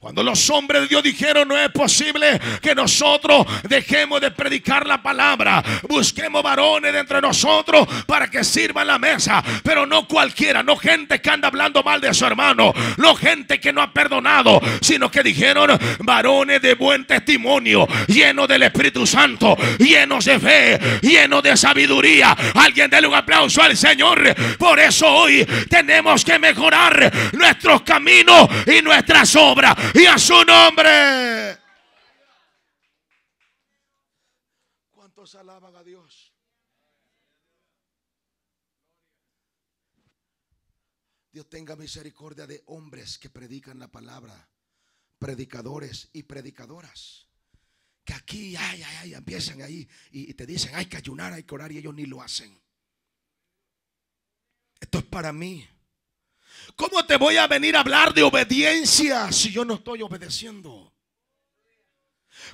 cuando los hombres de Dios dijeron, no es posible que nosotros dejemos de predicar la palabra. Busquemos varones de entre nosotros para que sirvan la mesa. Pero no cualquiera, no gente que anda hablando mal de su hermano, no gente que no ha perdonado, sino que dijeron varones de buen testimonio, llenos del Espíritu Santo, llenos de fe, llenos de sabiduría. Alguien déle un aplauso al Señor. Por eso hoy tenemos que mejorar nuestros caminos y nuestras obras y a su nombre. ¿Cuántos alaban a Dios? Dios tenga misericordia de hombres que predican la palabra, predicadores y predicadoras. Que aquí, ay, ay, ay, empiezan ahí y, te dicen, hay que ayunar, hay que orar y ellos ni lo hacen. Esto es para mí. ¿Cómo te voy a venir a hablar de obediencia si yo no estoy obedeciendo?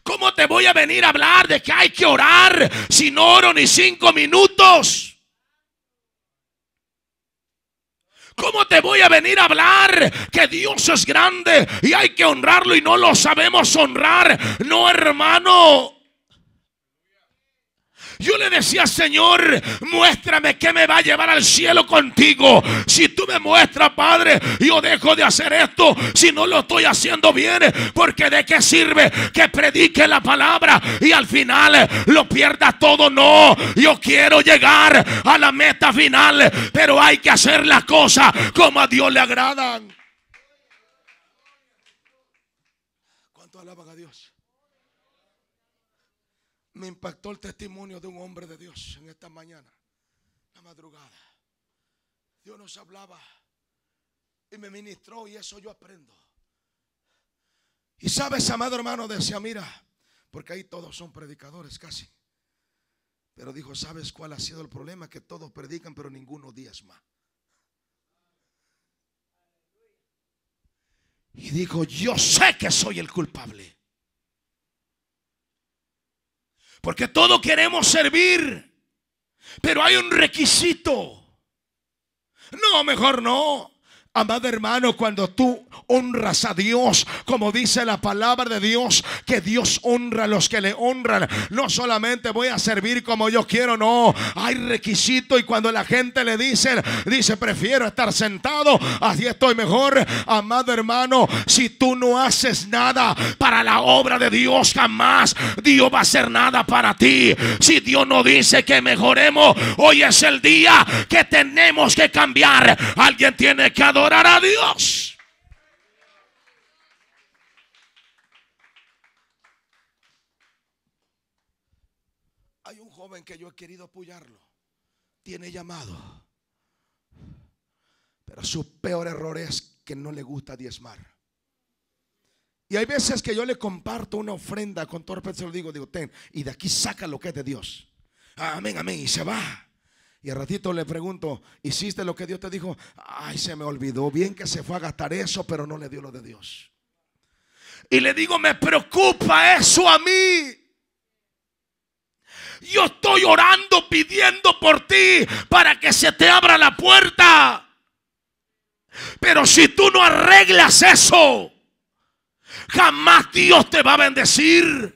¿Cómo te voy a venir a hablar de que hay que orar si no oro ni cinco minutos? ¿Cómo te voy a venir a hablar que Dios es grande y hay que honrarlo y no lo sabemos honrar? No, hermano. Yo le decía, Señor, muéstrame que me va a llevar al cielo contigo. Si tú me muestras, Padre, yo dejo de hacer esto. Si no lo estoy haciendo bien, porque de qué sirve que predique la palabra y al final lo pierda todo. No, yo quiero llegar a la meta final, pero hay que hacer las cosas como a Dios le agradan. me impactó el testimonio de un hombre de Dios en esta mañana, la madrugada. Dios nos hablaba y me ministró y eso yo aprendo. Y sabes, amado hermano, decía, mira, porque ahí todos son predicadores casi. Pero dijo, ¿sabes cuál ha sido el problema? Que todos predican, pero ninguno diezma. Y dijo, yo sé que soy el culpable. Porque todos queremos servir. Pero hay un requisito. No, mejor no. Amado hermano, cuando tú honras a Dios, como dice la palabra de Dios, que Dios honra a los que le honran. No solamente voy a servir como yo quiero, no. Hay requisito y cuando la gente le dice, dice, prefiero estar sentado, así estoy mejor. Amado hermano, si tú no haces nada para la obra de Dios, jamás Dios va a hacer nada para ti. Si Dios no dice que mejoremos, hoy es el día que tenemos que cambiar. Alguien tiene que adorar Orar a Dios. Hay un joven que yo he querido apoyarlo. Tiene llamado. Pero su peor error es que no le gusta diezmar. Y hay veces que yo le comparto una ofrenda con torpe, se lo digo, digo, ten, y de aquí saca lo que es de Dios. Amén, amén, y se va. Y al ratito le pregunto, ¿hiciste lo que Dios te dijo? Ay, se me olvidó. Bien que se fue a gastar eso, pero no le dio lo de Dios. Y le digo, me preocupa eso a mí. Yo estoy orando, pidiendo por ti para que se te abra la puerta. Pero si tú no arreglas eso, jamás Dios te va a bendecir.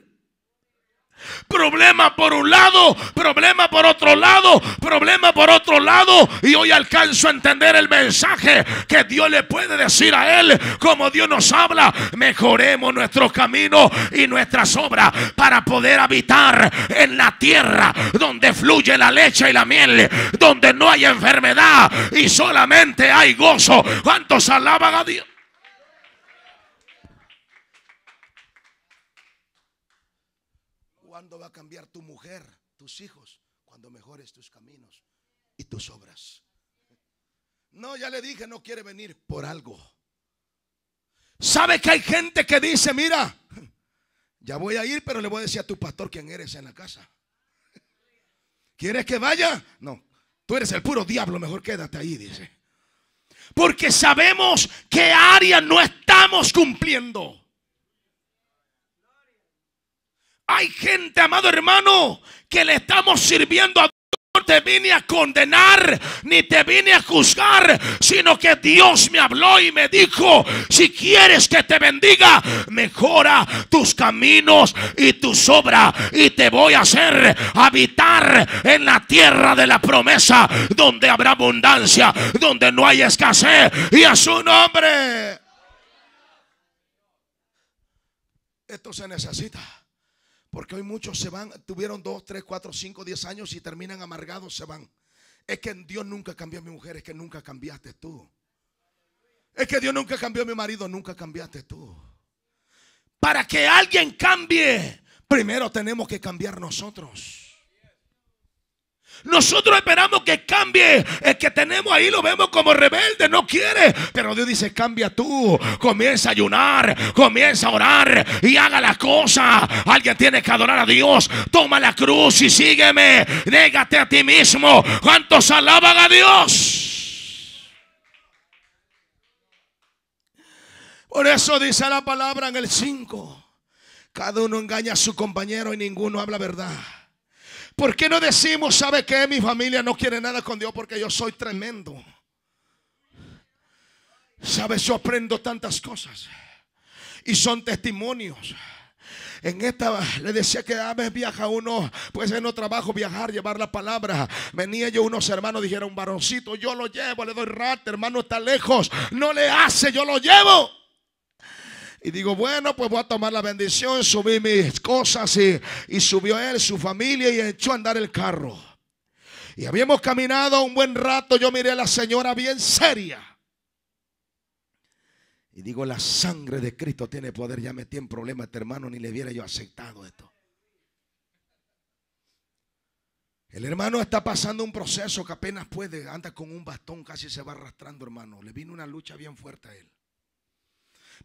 Problema por un lado, problema por otro lado, problema por otro lado. Y hoy alcanzo a entender el mensaje que Dios le puede decir a él, como Dios nos habla. Mejoremos nuestro camino y nuestras obras para poder habitar en la tierra donde fluye la leche y la miel, donde no hay enfermedad y solamente hay gozo. ¿Cuántos alaban a Dios? cambiar tu mujer, tus hijos, cuando mejores tus caminos y tus obras. No, ya le dije, no quiere venir por algo. ¿Sabe que hay gente que dice, mira, ya voy a ir, pero le voy a decir a tu pastor quién eres en la casa? ¿Quieres que vaya? No, tú eres el puro diablo, mejor quédate ahí, dice. Porque sabemos que área no estamos cumpliendo. Hay gente, amado hermano, que le estamos sirviendo a Dios. No te vine a condenar ni te vine a juzgar, sino que Dios me habló y me dijo, si quieres que te bendiga, mejora tus caminos y tu sobra. y te voy a hacer habitar en la tierra de la promesa, donde habrá abundancia, donde no hay escasez y a su nombre. Esto se necesita. Porque hoy muchos se van, tuvieron 2, 3, 4, 5, 10 años y terminan amargados, se van. Es que Dios nunca cambió a mi mujer, es que nunca cambiaste tú. Es que Dios nunca cambió a mi marido, nunca cambiaste tú. Para que alguien cambie, primero tenemos que cambiar nosotros. Nosotros esperamos que cambie. El que tenemos ahí lo vemos como rebelde, no quiere. Pero Dios dice, cambia tú. Comienza a ayunar, comienza a orar y haga la cosa. Alguien tiene que adorar a Dios. Toma la cruz y sígueme. Négate a ti mismo. ¿Cuántos alaban a Dios? Por eso dice la palabra en el 5. Cada uno engaña a su compañero y ninguno habla verdad. ¿Por qué no decimos, sabe que mi familia no quiere nada con Dios porque yo soy tremendo? ¿Sabe? yo aprendo tantas cosas y son testimonios. En esta le decía que a veces viaja uno, pues en no trabajo viajar, llevar la palabra. Venía yo, unos hermanos dijeron, varoncito, yo lo llevo, le doy rato, hermano está lejos, no le hace, yo lo llevo. Y digo, bueno, pues voy a tomar la bendición, subí mis cosas y, subió él, su familia y echó a andar el carro. Y habíamos caminado un buen rato, yo miré a la señora bien seria. Y digo, la sangre de Cristo tiene poder. Ya metí en problemas a este hermano, ni le hubiera yo aceptado esto. El hermano está pasando un proceso que apenas puede, anda con un bastón, casi se va arrastrando, hermano. Le vino una lucha bien fuerte a él.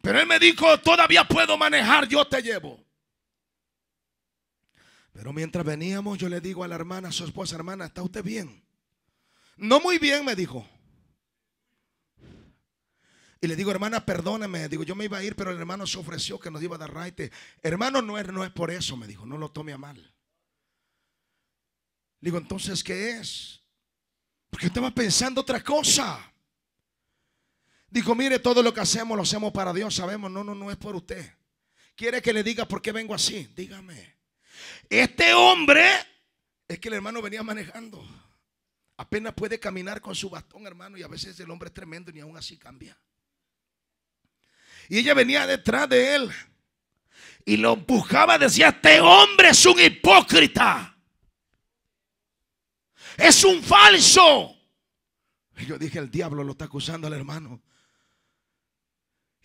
Pero él me dijo, todavía puedo manejar, yo te llevo. Pero mientras veníamos, yo le digo a la hermana, a su esposa, hermana, ¿está usted bien? No muy bien, me dijo. Y le digo, hermana, perdóname. Digo, yo me iba a ir, pero el hermano se ofreció que nos iba a dar raite. Hermano, no es, no es por eso, me dijo, no lo tome a mal. digo, entonces, ¿qué es? Porque estaba pensando otra cosa. Dijo, mire, todo lo que hacemos lo hacemos para Dios, sabemos, no, no, no es por usted. ¿Quiere que le diga por qué vengo así? Dígame. Este hombre, es que el hermano venía manejando. Apenas puede caminar con su bastón, hermano, y a veces el hombre es tremendo y ni aún así cambia. Y ella venía detrás de él y lo empujaba, decía, este hombre es un hipócrita. Es un falso. yo dije, el diablo lo está acusando al hermano.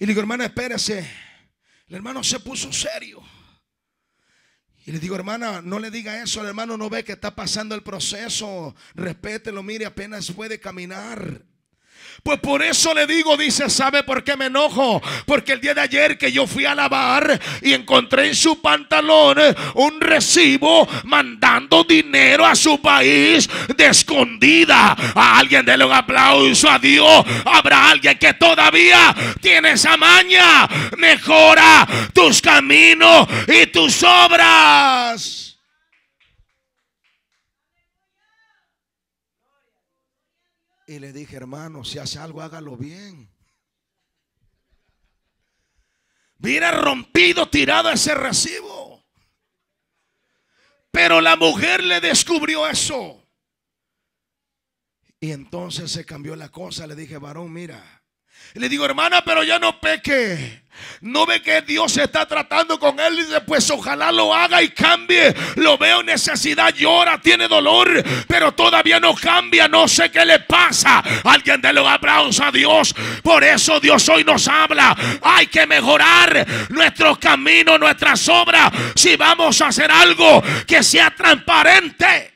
Y le digo, hermana, espérese. El hermano se puso serio. Y le digo, hermana, no le diga eso. El hermano no ve que está pasando el proceso. Respételo, mire, apenas puede caminar. Pues por eso le digo, dice, ¿sabe por qué me enojo? Porque el día de ayer que yo fui a lavar y encontré en su pantalón un recibo mandando dinero a su país de escondida. A alguien de un aplauso a Dios. Habrá alguien que todavía tiene esa maña. Mejora tus caminos y tus obras. Y le dije, hermano, si hace algo, hágalo bien. Mira rompido, tirado ese recibo. Pero la mujer le descubrió eso. Y entonces se cambió la cosa. Le dije, varón, mira, le digo, hermana, pero ya no peque. No ve que Dios está tratando con él. Y después pues ojalá lo haga y cambie. Lo veo en necesidad, llora, tiene dolor, pero todavía no cambia. No sé qué le pasa. Alguien de los abraza a Dios. Por eso Dios hoy nos habla. Hay que mejorar nuestros caminos, nuestras obras. Si vamos a hacer algo que sea transparente.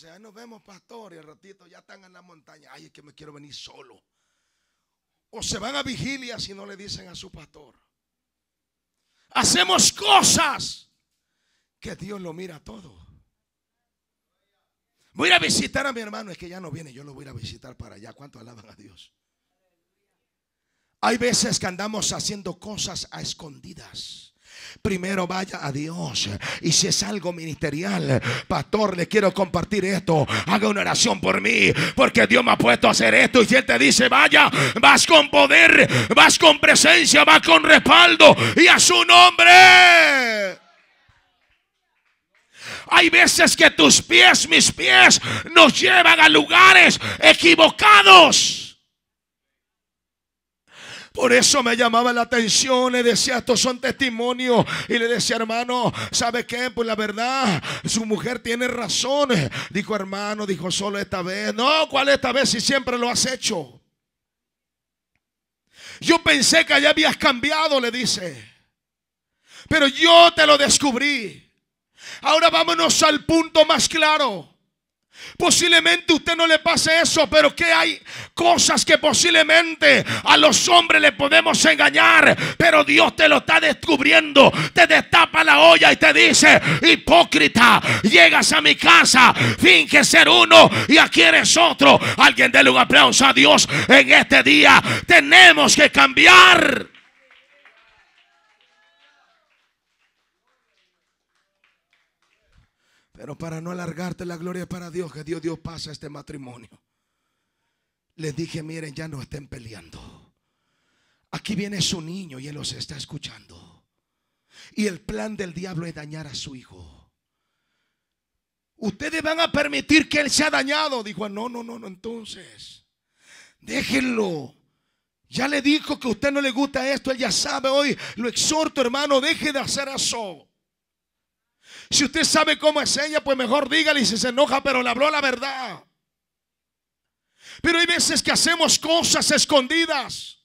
dice, nos vemos, pastor, y al ratito ya están en la montaña. Ay, es que me quiero venir solo. O se van a vigilia si no le dicen a su pastor. Hacemos cosas que Dios lo mira todo. Voy a visitar a mi hermano, es que ya no viene, yo lo voy a a visitar para allá. ¿Cuánto alaban a Dios? Hay veces que andamos haciendo cosas a escondidas. Primero vaya a Dios. Y si es algo ministerial, pastor, le quiero compartir esto. Haga una oración por mí, porque Dios me ha puesto a hacer esto. Y si Él te dice, vaya, vas con poder, vas con presencia, vas con respaldo y a su nombre. Hay veces que tus pies, mis pies, nos llevan a lugares equivocados. Por eso me llamaba la atención. Le decía, estos son testimonios. Y le decía, hermano, ¿sabe qué? Pues la verdad, su mujer tiene razón. Dijo, hermano, dijo, solo esta vez. No, ¿cuál esta vez si siempre lo has hecho? Yo pensé que ya habías cambiado, le dice. Pero yo te lo descubrí. Ahora vámonos al punto más claro. Posiblemente usted no le pase eso, pero que hay cosas que posiblemente a los hombres le podemos engañar, pero Dios te lo está descubriendo, te destapa la olla y te dice, hipócrita, llegas a mi casa, que ser uno y aquí eres otro. Alguien déle un aplauso a Dios en este día. Tenemos que cambiar. para no alargarte la gloria para Dios, que Dios, Dios pasa este matrimonio. Les dije, miren, ya no estén peleando. Aquí viene su niño y él los está escuchando. Y el plan del diablo es dañar a su hijo. Ustedes van a permitir que él sea dañado. Dijo, no, no, no, no, entonces. Déjenlo. Ya le dijo que a usted no le gusta esto, él ya sabe hoy. Lo exhorto, hermano, deje de hacer eso. Si usted sabe cómo es ella, pues mejor dígale y si se enoja, pero le habló la verdad. Pero hay veces que hacemos cosas escondidas.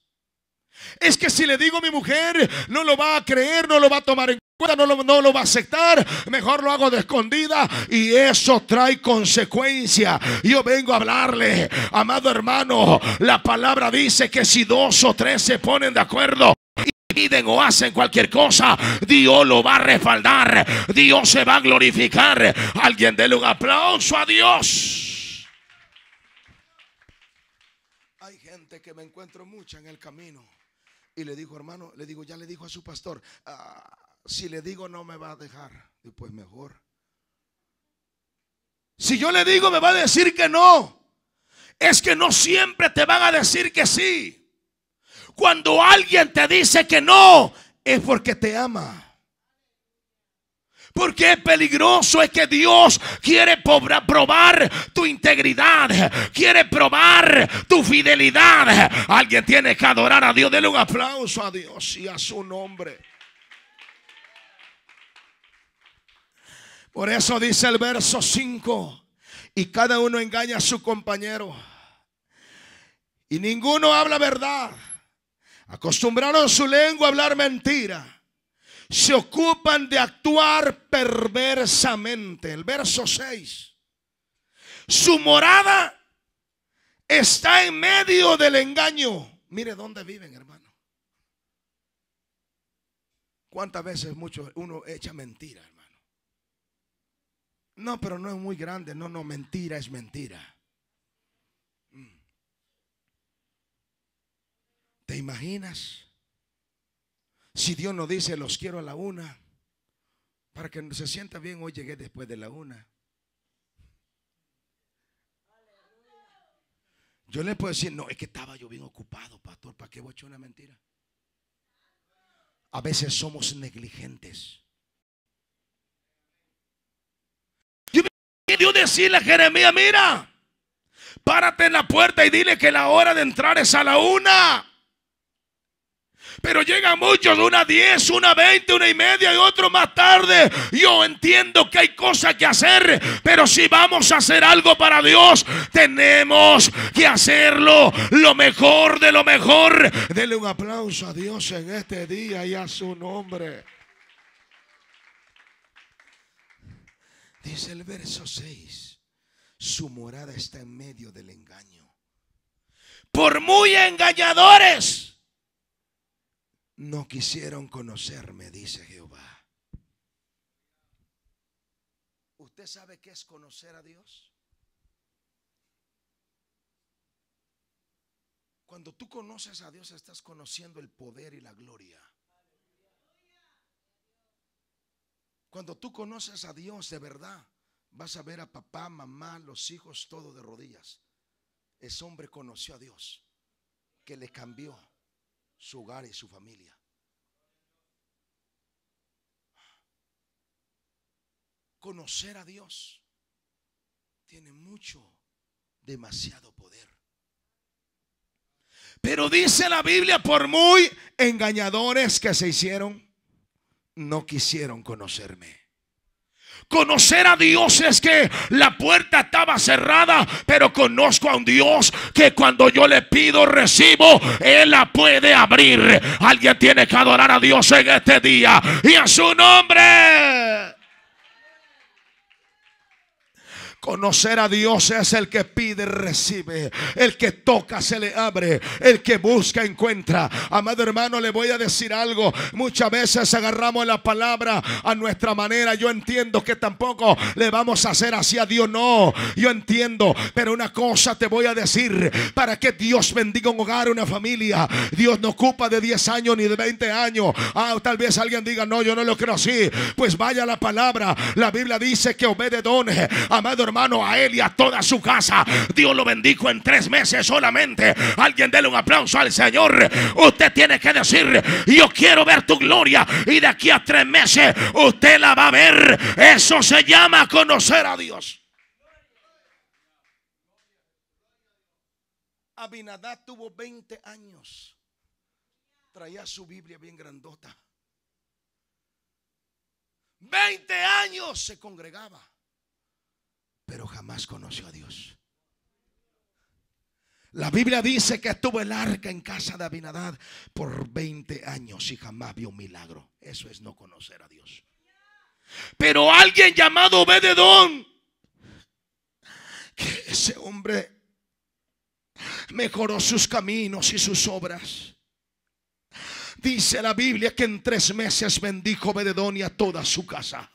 Es que si le digo a mi mujer, no lo va a creer, no lo va a tomar en cuenta, no lo, no lo va a aceptar. Mejor lo hago de escondida y eso trae consecuencia. Yo vengo a hablarle, amado hermano, la palabra dice que si dos o tres se ponen de acuerdo piden o hacen cualquier cosa, Dios lo va a respaldar. Dios se va a glorificar. Alguien déle un aplauso a Dios. Hay gente que me encuentro mucha en el camino. Y le digo, hermano, le digo, ya le dijo a su pastor, ah, si le digo no me va a dejar. pues mejor. Si yo le digo me va a decir que no. Es que no siempre te van a decir que sí. Cuando alguien te dice que no, es porque te ama. Porque es peligroso, es que Dios quiere probar tu integridad, quiere probar tu fidelidad. Alguien tiene que adorar a Dios. Dele un aplauso a Dios y a su nombre. Por eso dice el verso 5, y cada uno engaña a su compañero, y ninguno habla verdad. Acostumbraron su lengua a hablar mentira. Se ocupan de actuar perversamente. El verso 6. Su morada está en medio del engaño. Mire dónde viven, hermano. ¿Cuántas veces mucho uno echa mentira, hermano? No, pero no es muy grande. No, no, mentira es mentira. ¿Te imaginas? Si Dios nos dice, los quiero a la una, para que se sienta bien, hoy llegué después de la una. Yo le puedo decir, no, es que estaba yo bien ocupado, pastor, ¿para qué voy a echar una mentira? A veces somos negligentes. Yo Dios decirle a Jeremías, mira, párate en la puerta y dile que la hora de entrar es a la una. Pero llegan muchos, una 10, una 20, una y media y otro más tarde. Yo entiendo que hay cosas que hacer, pero si vamos a hacer algo para Dios, tenemos que hacerlo lo mejor de lo mejor. Dele un aplauso a Dios en este día y a su nombre. Dice el verso 6, su morada está en medio del engaño. Por muy engañadores no quisieron conocerme, dice Jehová. ¿Usted sabe qué es conocer a Dios? Cuando tú conoces a Dios estás conociendo el poder y la gloria. Cuando tú conoces a Dios de verdad, vas a ver a papá, mamá, los hijos, todo de rodillas. Ese hombre conoció a Dios, que le cambió su hogar y su familia. Conocer a Dios tiene mucho, demasiado poder. Pero dice la Biblia, por muy engañadores que se hicieron, no quisieron conocerme. Conocer a Dios es que la puerta estaba cerrada, pero conozco a un Dios que cuando yo le pido, recibo, Él la puede abrir. Alguien tiene que adorar a Dios en este día y a su nombre. Conocer a Dios es el que pide, recibe. El que toca, se le abre. El que busca, encuentra. Amado hermano, le voy a decir algo. Muchas veces agarramos la palabra a nuestra manera. Yo entiendo que tampoco le vamos a hacer así a Dios. No, yo entiendo. Pero una cosa te voy a decir. Para que Dios bendiga un hogar, una familia. Dios no ocupa de 10 años ni de 20 años. Ah, tal vez alguien diga, no, yo no lo creo así. Pues vaya la palabra. La Biblia dice que dones, Amado hermano mano a él y a toda su casa. Dios lo bendijo en tres meses solamente. Alguien déle un aplauso al Señor. Usted tiene que decir, yo quiero ver tu gloria. Y de aquí a tres meses usted la va a ver. Eso se llama conocer a Dios. Abinadá tuvo 20 años. Traía su Biblia bien grandota. 20 años se congregaba pero jamás conoció a Dios. La Biblia dice que estuvo el arca en casa de Abinadad por 20 años y jamás vio un milagro. Eso es no conocer a Dios. Pero alguien llamado Bededón, que ese hombre mejoró sus caminos y sus obras. Dice la Biblia que en tres meses bendijo Bededón y a toda su casa.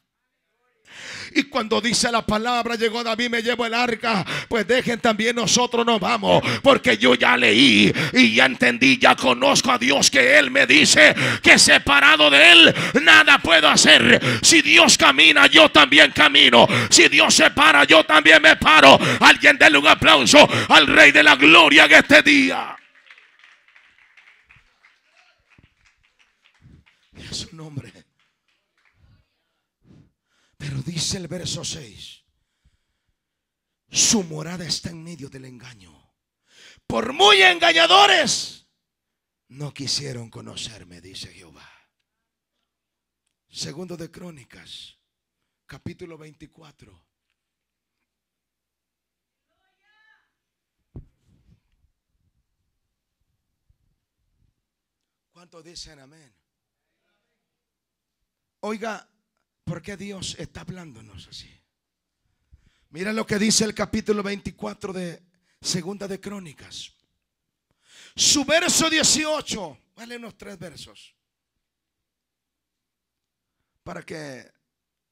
Y cuando dice la palabra, llegó David, me llevo el arca, pues dejen también nosotros nos vamos, porque yo ya leí y ya entendí, ya conozco a Dios que Él me dice que separado de Él nada puedo hacer. Si Dios camina, yo también camino. Si Dios se para, yo también me paro. Alguien denle un aplauso al Rey de la Gloria en este día. su nombre. Pero dice el verso 6, su morada está en medio del engaño. Por muy engañadores, no quisieron conocerme, dice Jehová. Segundo de Crónicas, capítulo 24. ¿Cuánto dicen amén? Oiga, ¿Por qué Dios está hablándonos así? Mira lo que dice el capítulo 24 de Segunda de Crónicas. Su verso 18. Vale unos tres versos. Para que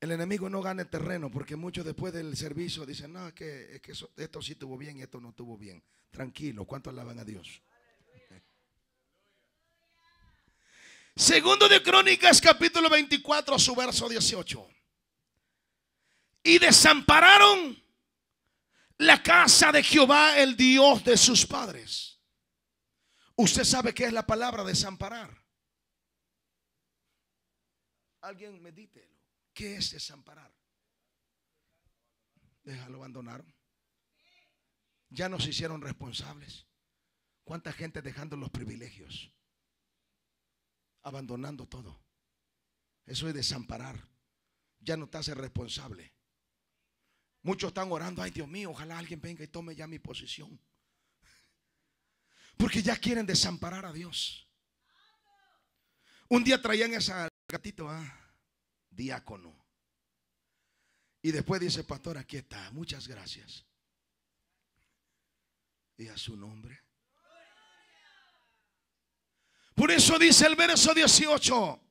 el enemigo no gane terreno. Porque muchos después del servicio dicen: No, es que, esto sí tuvo bien y esto no tuvo bien. Tranquilo, ¿cuánto alaban a Dios? Segundo de Crónicas capítulo 24, su verso 18. Y desampararon la casa de Jehová, el Dios de sus padres. Usted sabe qué es la palabra desamparar. Alguien medite ¿Qué es desamparar? Déjalo abandonar. Ya nos hicieron responsables. ¿Cuánta gente dejando los privilegios? abandonando todo. Eso es desamparar. Ya no te hace responsable. Muchos están orando, ay Dios mío, ojalá alguien venga y tome ya mi posición. Porque ya quieren desamparar a Dios. Un día traían ese gatito, a ¿ah? diácono. Y después dice, pastor, aquí está, muchas gracias. Y a su nombre. Por eso dice el verso 18,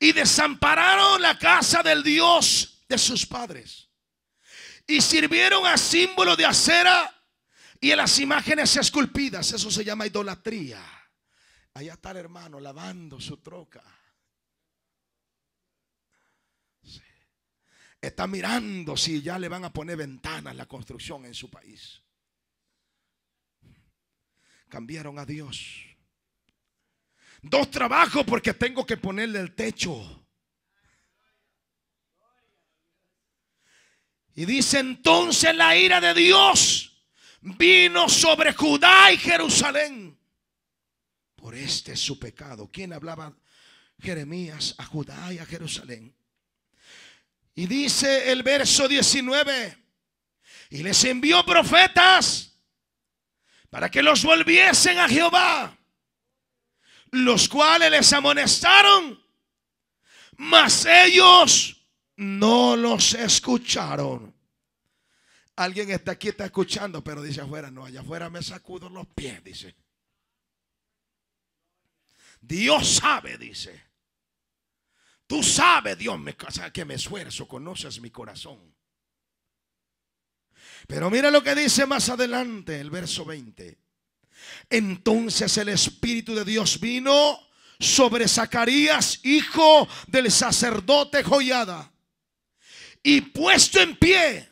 y desampararon la casa del Dios de sus padres, y sirvieron a símbolo de acera y a las imágenes esculpidas, eso se llama idolatría. Allá está el hermano lavando su troca. Está mirando si ya le van a poner ventanas la construcción en su país. Cambiaron a Dios Dos trabajos porque tengo que ponerle el techo. Y dice entonces la ira de Dios vino sobre Judá y Jerusalén. Por este su pecado. ¿Quién hablaba Jeremías a Judá y a Jerusalén? Y dice el verso 19, y les envió profetas para que los volviesen a Jehová los cuales les amonestaron, mas ellos no los escucharon. Alguien está aquí, está escuchando, pero dice afuera, no, allá afuera me sacudo los pies, dice. Dios sabe, dice. Tú sabes, Dios, me, que me esfuerzo, conoces mi corazón. Pero mira lo que dice más adelante, el verso 20. Entonces el Espíritu de Dios vino sobre Zacarías, hijo del sacerdote Joyada. Y puesto en pie,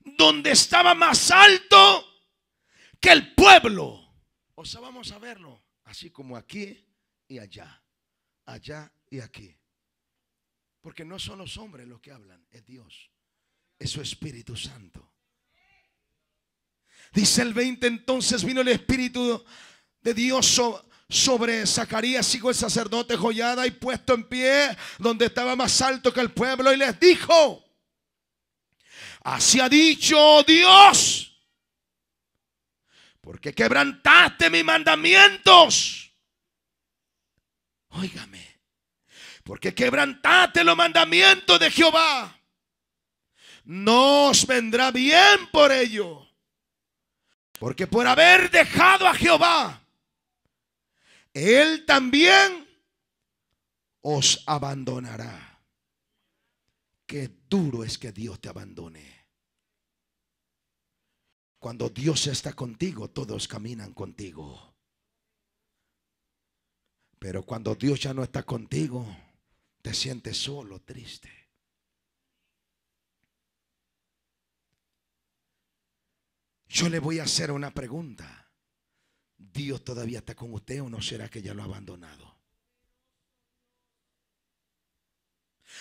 donde estaba más alto que el pueblo. O sea, vamos a verlo, así como aquí y allá, allá y aquí. Porque no son los hombres los que hablan, es Dios, es su Espíritu Santo. Dice el 20, entonces vino el Espíritu de Dios sobre Zacarías, hijo del sacerdote joyada y puesto en pie donde estaba más alto que el pueblo y les dijo, así ha dicho Dios, porque quebrantaste mis mandamientos. Óigame, porque quebrantaste los mandamientos de Jehová. No os vendrá bien por ello porque por haber dejado a Jehová, Él también os abandonará. Qué duro es que Dios te abandone. Cuando Dios está contigo, todos caminan contigo. Pero cuando Dios ya no está contigo, te sientes solo, triste. Yo le voy a hacer una pregunta. ¿Dios todavía está con usted o no será que ya lo ha abandonado?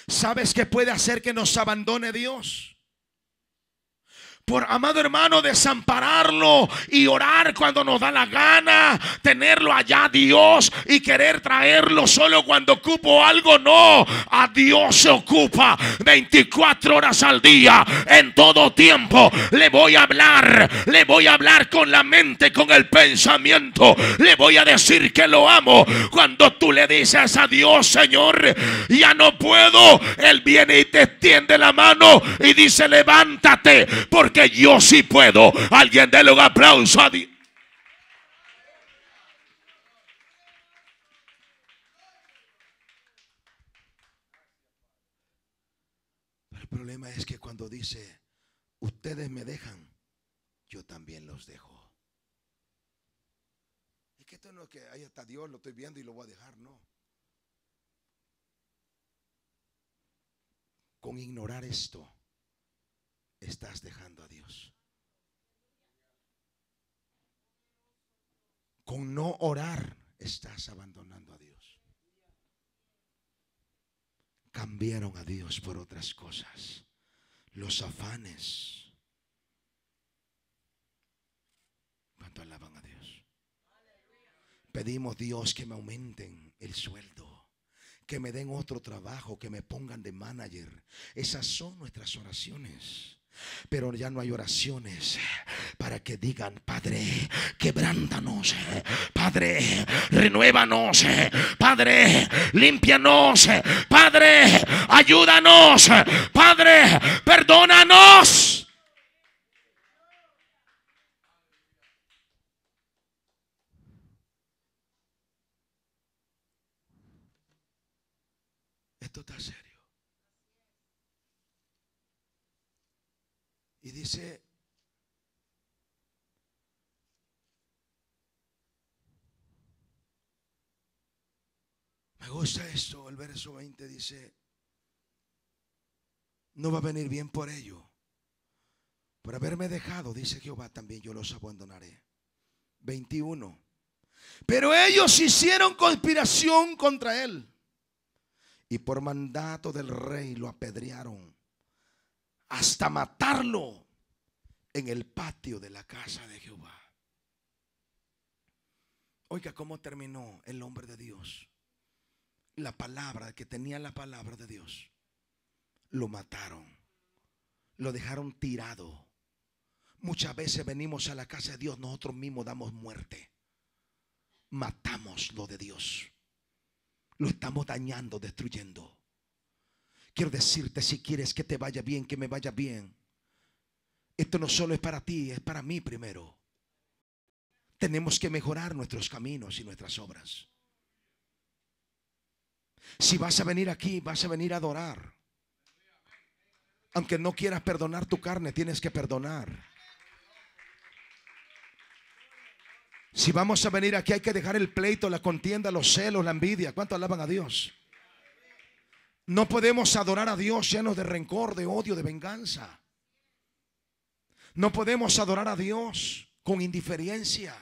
¿Sabes qué puede hacer que nos abandone Dios? por, amado hermano, desampararlo y orar cuando nos da la gana, tenerlo allá Dios y querer traerlo solo cuando ocupo algo, no, a Dios se ocupa 24 horas al día, en todo tiempo, le voy a hablar, le voy a hablar con la mente, con el pensamiento, le voy a decir que lo amo, cuando tú le dices a Dios, Señor, ya no puedo, Él viene y te extiende la mano y dice, levántate, porque que yo sí puedo. Alguien déle un aplauso a Dios. El problema es que cuando dice, ustedes me dejan, yo también los dejo. Y que esto no es que ahí está Dios, lo estoy viendo y lo voy a dejar, no. Con ignorar esto, estás dejando a Dios. Con no orar estás abandonando a Dios. Cambiaron a Dios por otras cosas. Los afanes. ¿Cuánto alaban a Dios? Pedimos Dios que me aumenten el sueldo que me den otro trabajo, que me pongan de manager. Esas son nuestras oraciones. Pero ya no hay oraciones para que digan, Padre, quebrántanos, Padre, renuévanos, Padre, limpianos, Padre, ayúdanos, Padre, perdónanos. Esto está serio. dice, me gusta esto, el verso 20 dice, no va a venir bien por ello. Por haberme dejado, dice Jehová, también yo los abandonaré. 21. Pero ellos hicieron conspiración contra él. Y por mandato del rey lo apedrearon hasta matarlo en el patio de la casa de Jehová. Oiga, ¿cómo terminó el hombre de Dios? La palabra, que tenía la palabra de Dios, lo mataron, lo dejaron tirado. Muchas veces venimos a la casa de Dios, nosotros mismos damos muerte. Matamos lo de Dios. Lo estamos dañando, destruyendo. Quiero decirte si quieres que te vaya bien, que me vaya bien. Esto no solo es para ti, es para mí primero. Tenemos que mejorar nuestros caminos y nuestras obras. Si vas a venir aquí, vas a venir a adorar. Aunque no quieras perdonar tu carne, tienes que perdonar. Si vamos a venir aquí, hay que dejar el pleito, la contienda, los celos, la envidia. ¿Cuánto alaban a Dios? No podemos adorar a Dios llenos de rencor, de odio, de venganza. No podemos adorar a Dios con indiferencia.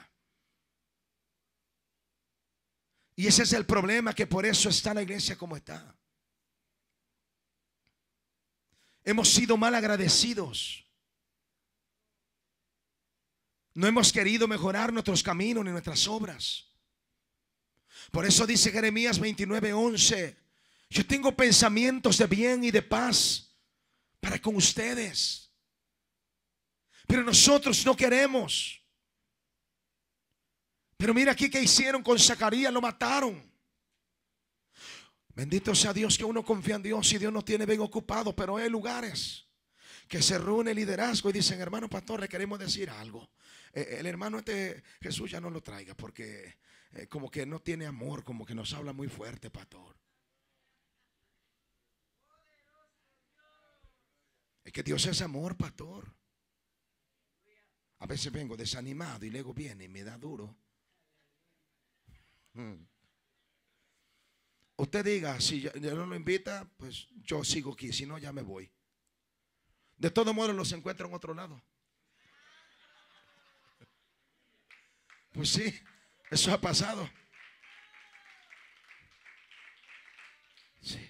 Y ese es el problema que por eso está la iglesia como está. Hemos sido mal agradecidos. No hemos querido mejorar nuestros caminos ni nuestras obras. Por eso dice Jeremías 29:11, yo tengo pensamientos de bien y de paz para con ustedes pero nosotros no queremos. Pero mira aquí que hicieron con Zacarías, lo mataron. Bendito sea Dios que uno confía en Dios y Dios no tiene bien ocupado pero hay lugares que se reúne el liderazgo y dicen, hermano pastor, le queremos decir algo. Eh, el hermano este Jesús ya no lo traiga porque eh, como que no tiene amor, como que nos habla muy fuerte, pastor. Es que Dios es amor, pastor. A veces vengo desanimado y luego viene y me da duro. Mm. Usted diga, si ya, no lo invita, pues yo sigo aquí, si no ya me voy. De todos modos, los encuentro en otro lado. Pues sí, eso ha pasado. Sí.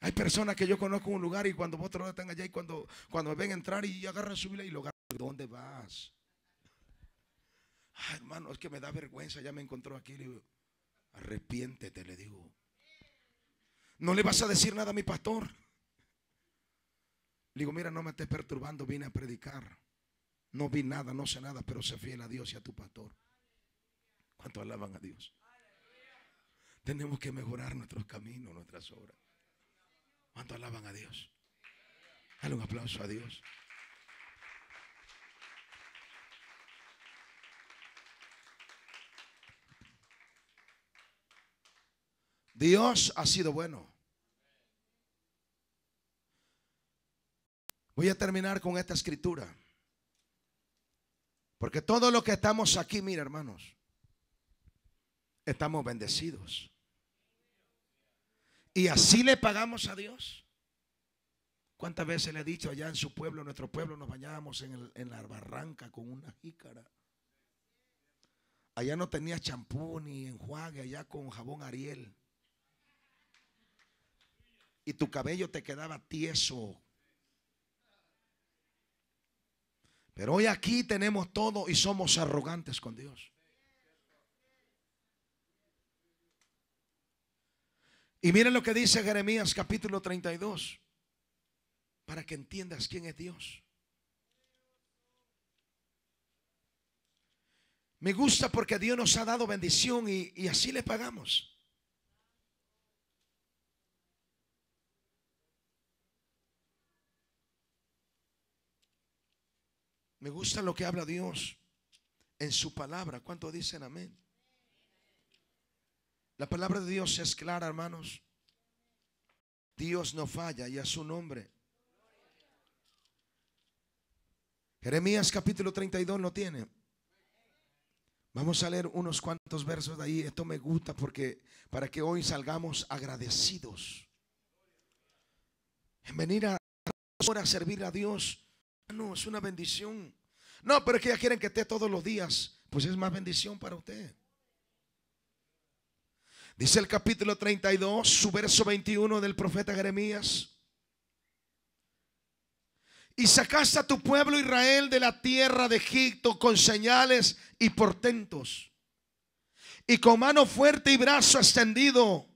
Hay personas que yo conozco en un lugar y cuando vosotros están allá y cuando, cuando me ven entrar y agarran su vida y lo agarran. ¿dónde vas? Ay, ah, hermano, es que me da vergüenza, ya me encontró aquí. Le arrepiéntete, le digo. No le vas a decir nada a mi pastor. Le digo, mira, no me estés perturbando, vine a predicar. No vi nada, no sé nada, pero sé fiel a Dios y a tu pastor. ¿Cuánto alaban a Dios? Tenemos que mejorar nuestros caminos, nuestras obras. ¿Cuántos alaban a Dios? Dale un aplauso a Dios. Dios ha sido bueno. Voy a terminar con esta escritura. Porque todo lo que estamos aquí, mira hermanos, estamos bendecidos. Y así le pagamos a Dios. ¿Cuántas veces le he dicho allá en su pueblo, en nuestro pueblo, nos bañábamos en, en la barranca con una jícara? Allá no tenía champú ni enjuague, allá con jabón Ariel y tu cabello te quedaba tieso. Pero hoy aquí tenemos todo y somos arrogantes con Dios. Y miren lo que dice Jeremías capítulo 32, para que entiendas quién es Dios. Me gusta porque Dios nos ha dado bendición y, y así le pagamos. Me gusta lo que habla Dios en su palabra. ¿Cuánto dicen amén? La palabra de Dios es clara, hermanos. Dios no falla y a su nombre. Jeremías capítulo 32 lo tiene. Vamos a leer unos cuantos versos de ahí. Esto me gusta porque para que hoy salgamos agradecidos. En venir a, a servir a Dios no, es una bendición. No, pero es que ya quieren que esté todos los días. Pues es más bendición para usted. Dice el capítulo 32, su verso 21 del profeta Jeremías. Y sacaste a tu pueblo Israel de la tierra de Egipto con señales y portentos. Y con mano fuerte y brazo extendido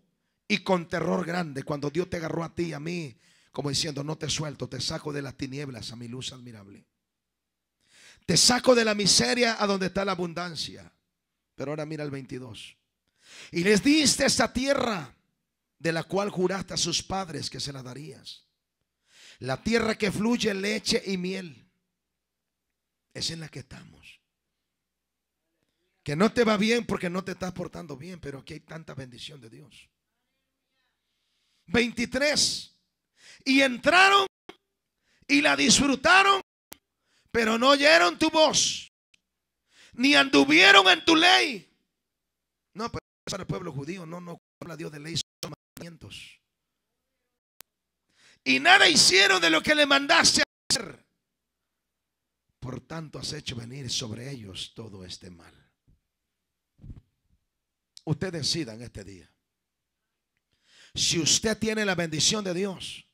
y con terror grande. Cuando Dios te agarró a ti y a mí como diciendo, no te suelto, te saco de las tinieblas a mi luz admirable. Te saco de la miseria a donde está la abundancia. Pero ahora mira el 22. Y les diste esa tierra de la cual juraste a sus padres que se la darías. La tierra que fluye leche y miel. Es en la que estamos. Que no te va bien porque no te estás portando bien, pero aquí hay tanta bendición de Dios. 23. Y entraron y la disfrutaron, pero no oyeron tu voz, ni anduvieron en tu ley. No, pero para el pueblo judío no, no habla Dios de ley, son mandamientos. Y nada hicieron de lo que le mandaste hacer. Por tanto has hecho venir sobre ellos todo este mal. Usted decida en este día. Si usted tiene la bendición de Dios,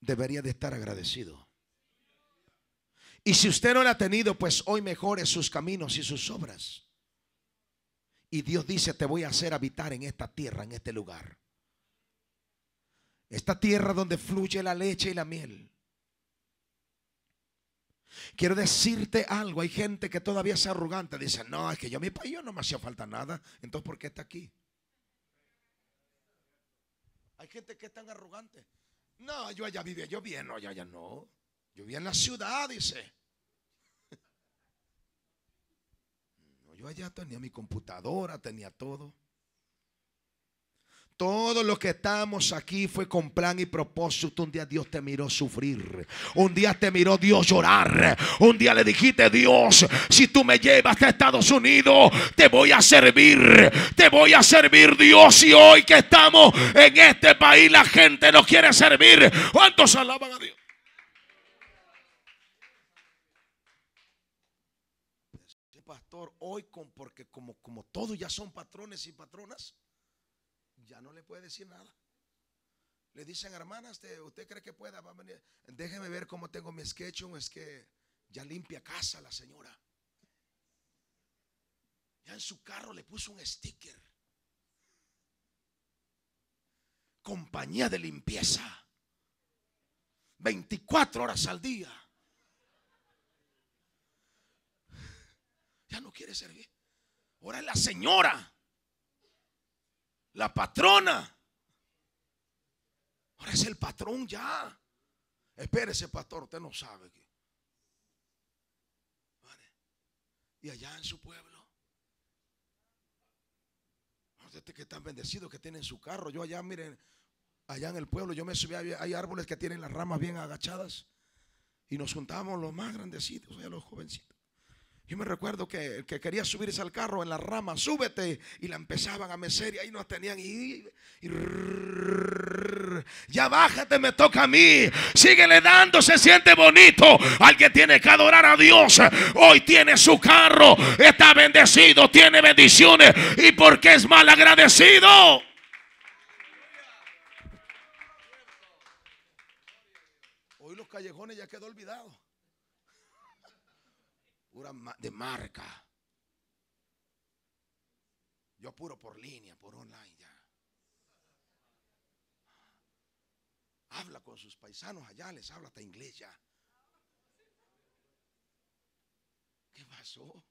debería de estar agradecido. Y si usted no lo ha tenido, pues hoy mejore sus caminos y sus obras. Y Dios dice, te voy a hacer habitar en esta tierra, en este lugar. Esta tierra donde fluye la leche y la miel. Quiero decirte algo, hay gente que todavía es arrogante, dice, no, es que yo mi país yo no me hacía falta nada, entonces ¿por qué está aquí? Hay gente que es tan arrogante. No, yo allá vivía, yo bien, no, allá, ya no. Yo vivía en la ciudad, dice. No, yo allá tenía mi computadora, tenía todo. Todo lo que estamos aquí fue con plan y propósito. Un día Dios te miró sufrir. Un día te miró Dios llorar. Un día le dijiste, Dios, si tú me llevas a Estados Unidos, te voy a servir. Te voy a servir, Dios. Y hoy que estamos en este país, la gente no quiere servir. ¿Cuántos alaban a Dios? Pastor, hoy con, porque como, como todos ya son patrones y patronas ya no le puede decir nada. Le dicen, hermanas este, usted, cree que pueda, va Déjeme ver cómo tengo mi sketch. Es que ya limpia casa la señora. Ya en su carro le puso un sticker. Compañía de limpieza. 24 horas al día. Ya no quiere servir. Ahora es la señora la patrona. Ahora es el patrón ya. Espérese, pastor, usted no sabe Y allá en su pueblo. Ustedes que están bendecidos, que tienen su carro. Yo allá, miren, allá en el pueblo, yo me subí, hay árboles que tienen las ramas bien agachadas. Y nos juntamos los más grandecitos, los jovencitos. Yo me recuerdo que que quería subirse al carro en la rama, súbete, y la empezaban a mecer y ahí nos tenían y, ya bájate, me toca a mí. Síguele dando, se siente bonito. Al que tiene que adorar a Dios. Hoy tiene su carro, está bendecido, tiene bendiciones y por qué es mal agradecido. Hoy los callejones ya quedó olvidado de marca. Yo apuro por línea, por online ya. Habla con sus paisanos allá, les habla hasta inglés ya. ¿Qué pasó?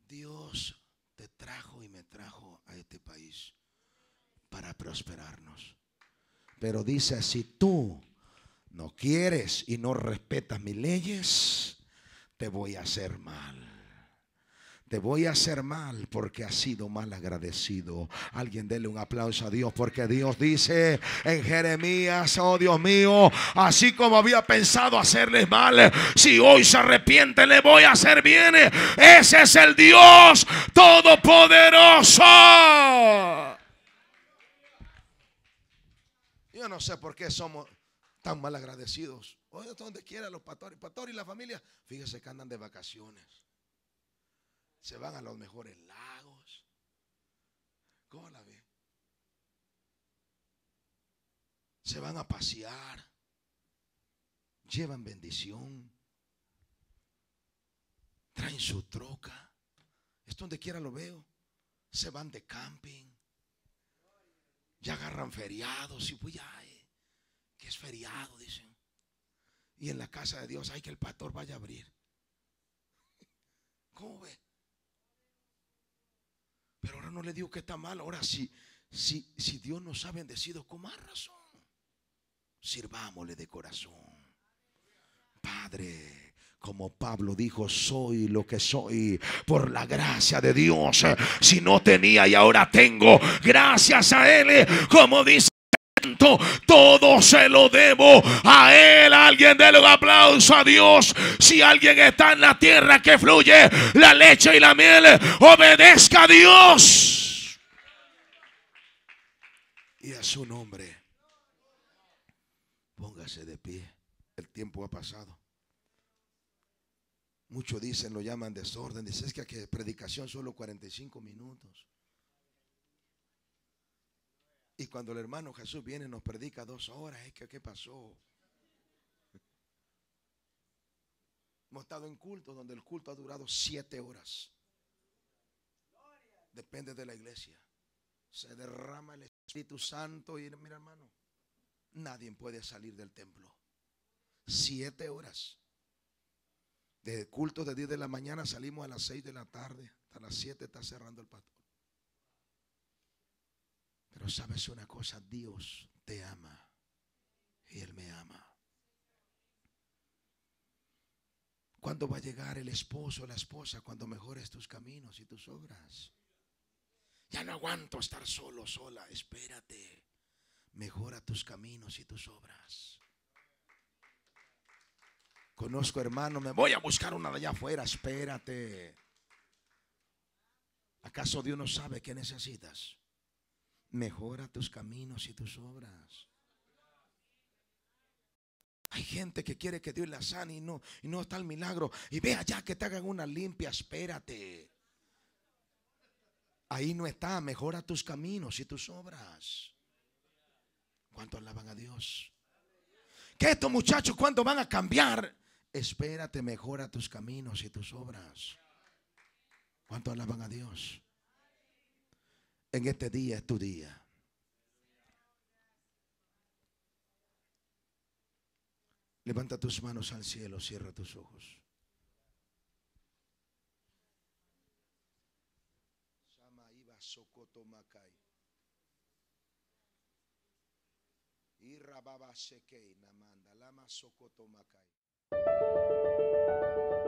Dios te trajo y me trajo a este país para prosperarnos. Pero dice así, tú no quieres y no respetas mis leyes, te voy a hacer mal. Te voy a hacer mal porque has sido mal agradecido. Alguien dele un aplauso a Dios porque Dios dice en Jeremías, oh Dios mío, así como había pensado hacerles mal, si hoy se arrepiente le voy a hacer bien. Ese es el Dios todopoderoso. Yo no sé por qué somos tan mal agradecidos. Oye, donde quiera los pastores, pastores y la familia, fíjese que andan de vacaciones. Se van a los mejores lagos. ¿Cómo la ve? Se van a pasear. Llevan bendición. Traen su troca. Es donde quiera lo veo. Se van de camping. Ya agarran feriados y pues ya que es feriado, dicen. Y en la casa de Dios hay que el pastor vaya a abrir. ¿Cómo ve? Pero ahora no le digo que está mal. Ahora sí, si, si, si Dios nos ha bendecido, con más razón. Sirvámosle de corazón. Padre. Como Pablo dijo, soy lo que soy por la gracia de Dios. Si no tenía y ahora tengo, gracias a Él, como dice. Todo se lo debo a Él. Alguien déle un aplauso a Dios. Si alguien está en la tierra que fluye la leche y la miel, obedezca a Dios. Y a su nombre. Póngase de pie. El tiempo ha pasado. Muchos dicen, lo llaman desorden. Dice, es que, que predicación solo 45 minutos. Y cuando el hermano Jesús viene y nos predica dos horas, es que ¿qué pasó? Hemos estado en culto, donde el culto ha durado siete horas. Depende de la iglesia. Se derrama el Espíritu Santo y mira hermano, nadie puede salir del templo. Siete horas. Desde el culto de 10 de la mañana salimos a las 6 de la tarde. Hasta las 7 está cerrando el pastor. Pero sabes una cosa, Dios te ama y Él me ama. ¿Cuándo va a llegar el esposo o la esposa? Cuando mejores tus caminos y tus obras. Ya no aguanto estar solo, sola. Espérate. Mejora tus caminos y tus obras. Conozco hermano, me voy a buscar una de allá afuera. Espérate. ¿Acaso Dios no sabe qué necesitas? Mejora tus caminos y tus obras. Hay gente que quiere que Dios la sane y no, y no está el milagro. Y ve ya que te hagan una limpia, espérate. Ahí no está, mejora tus caminos y tus obras. ¿Cuánto alaban a Dios? Que estos muchachos cuando van a cambiar, espérate, mejora tus caminos y tus obras. ¿Cuánto alaban a Dios? en este día es tu día. Levanta tus manos al cielo, cierra tus ojos. Baba Shekei Namanda Lama Sokoto Makai.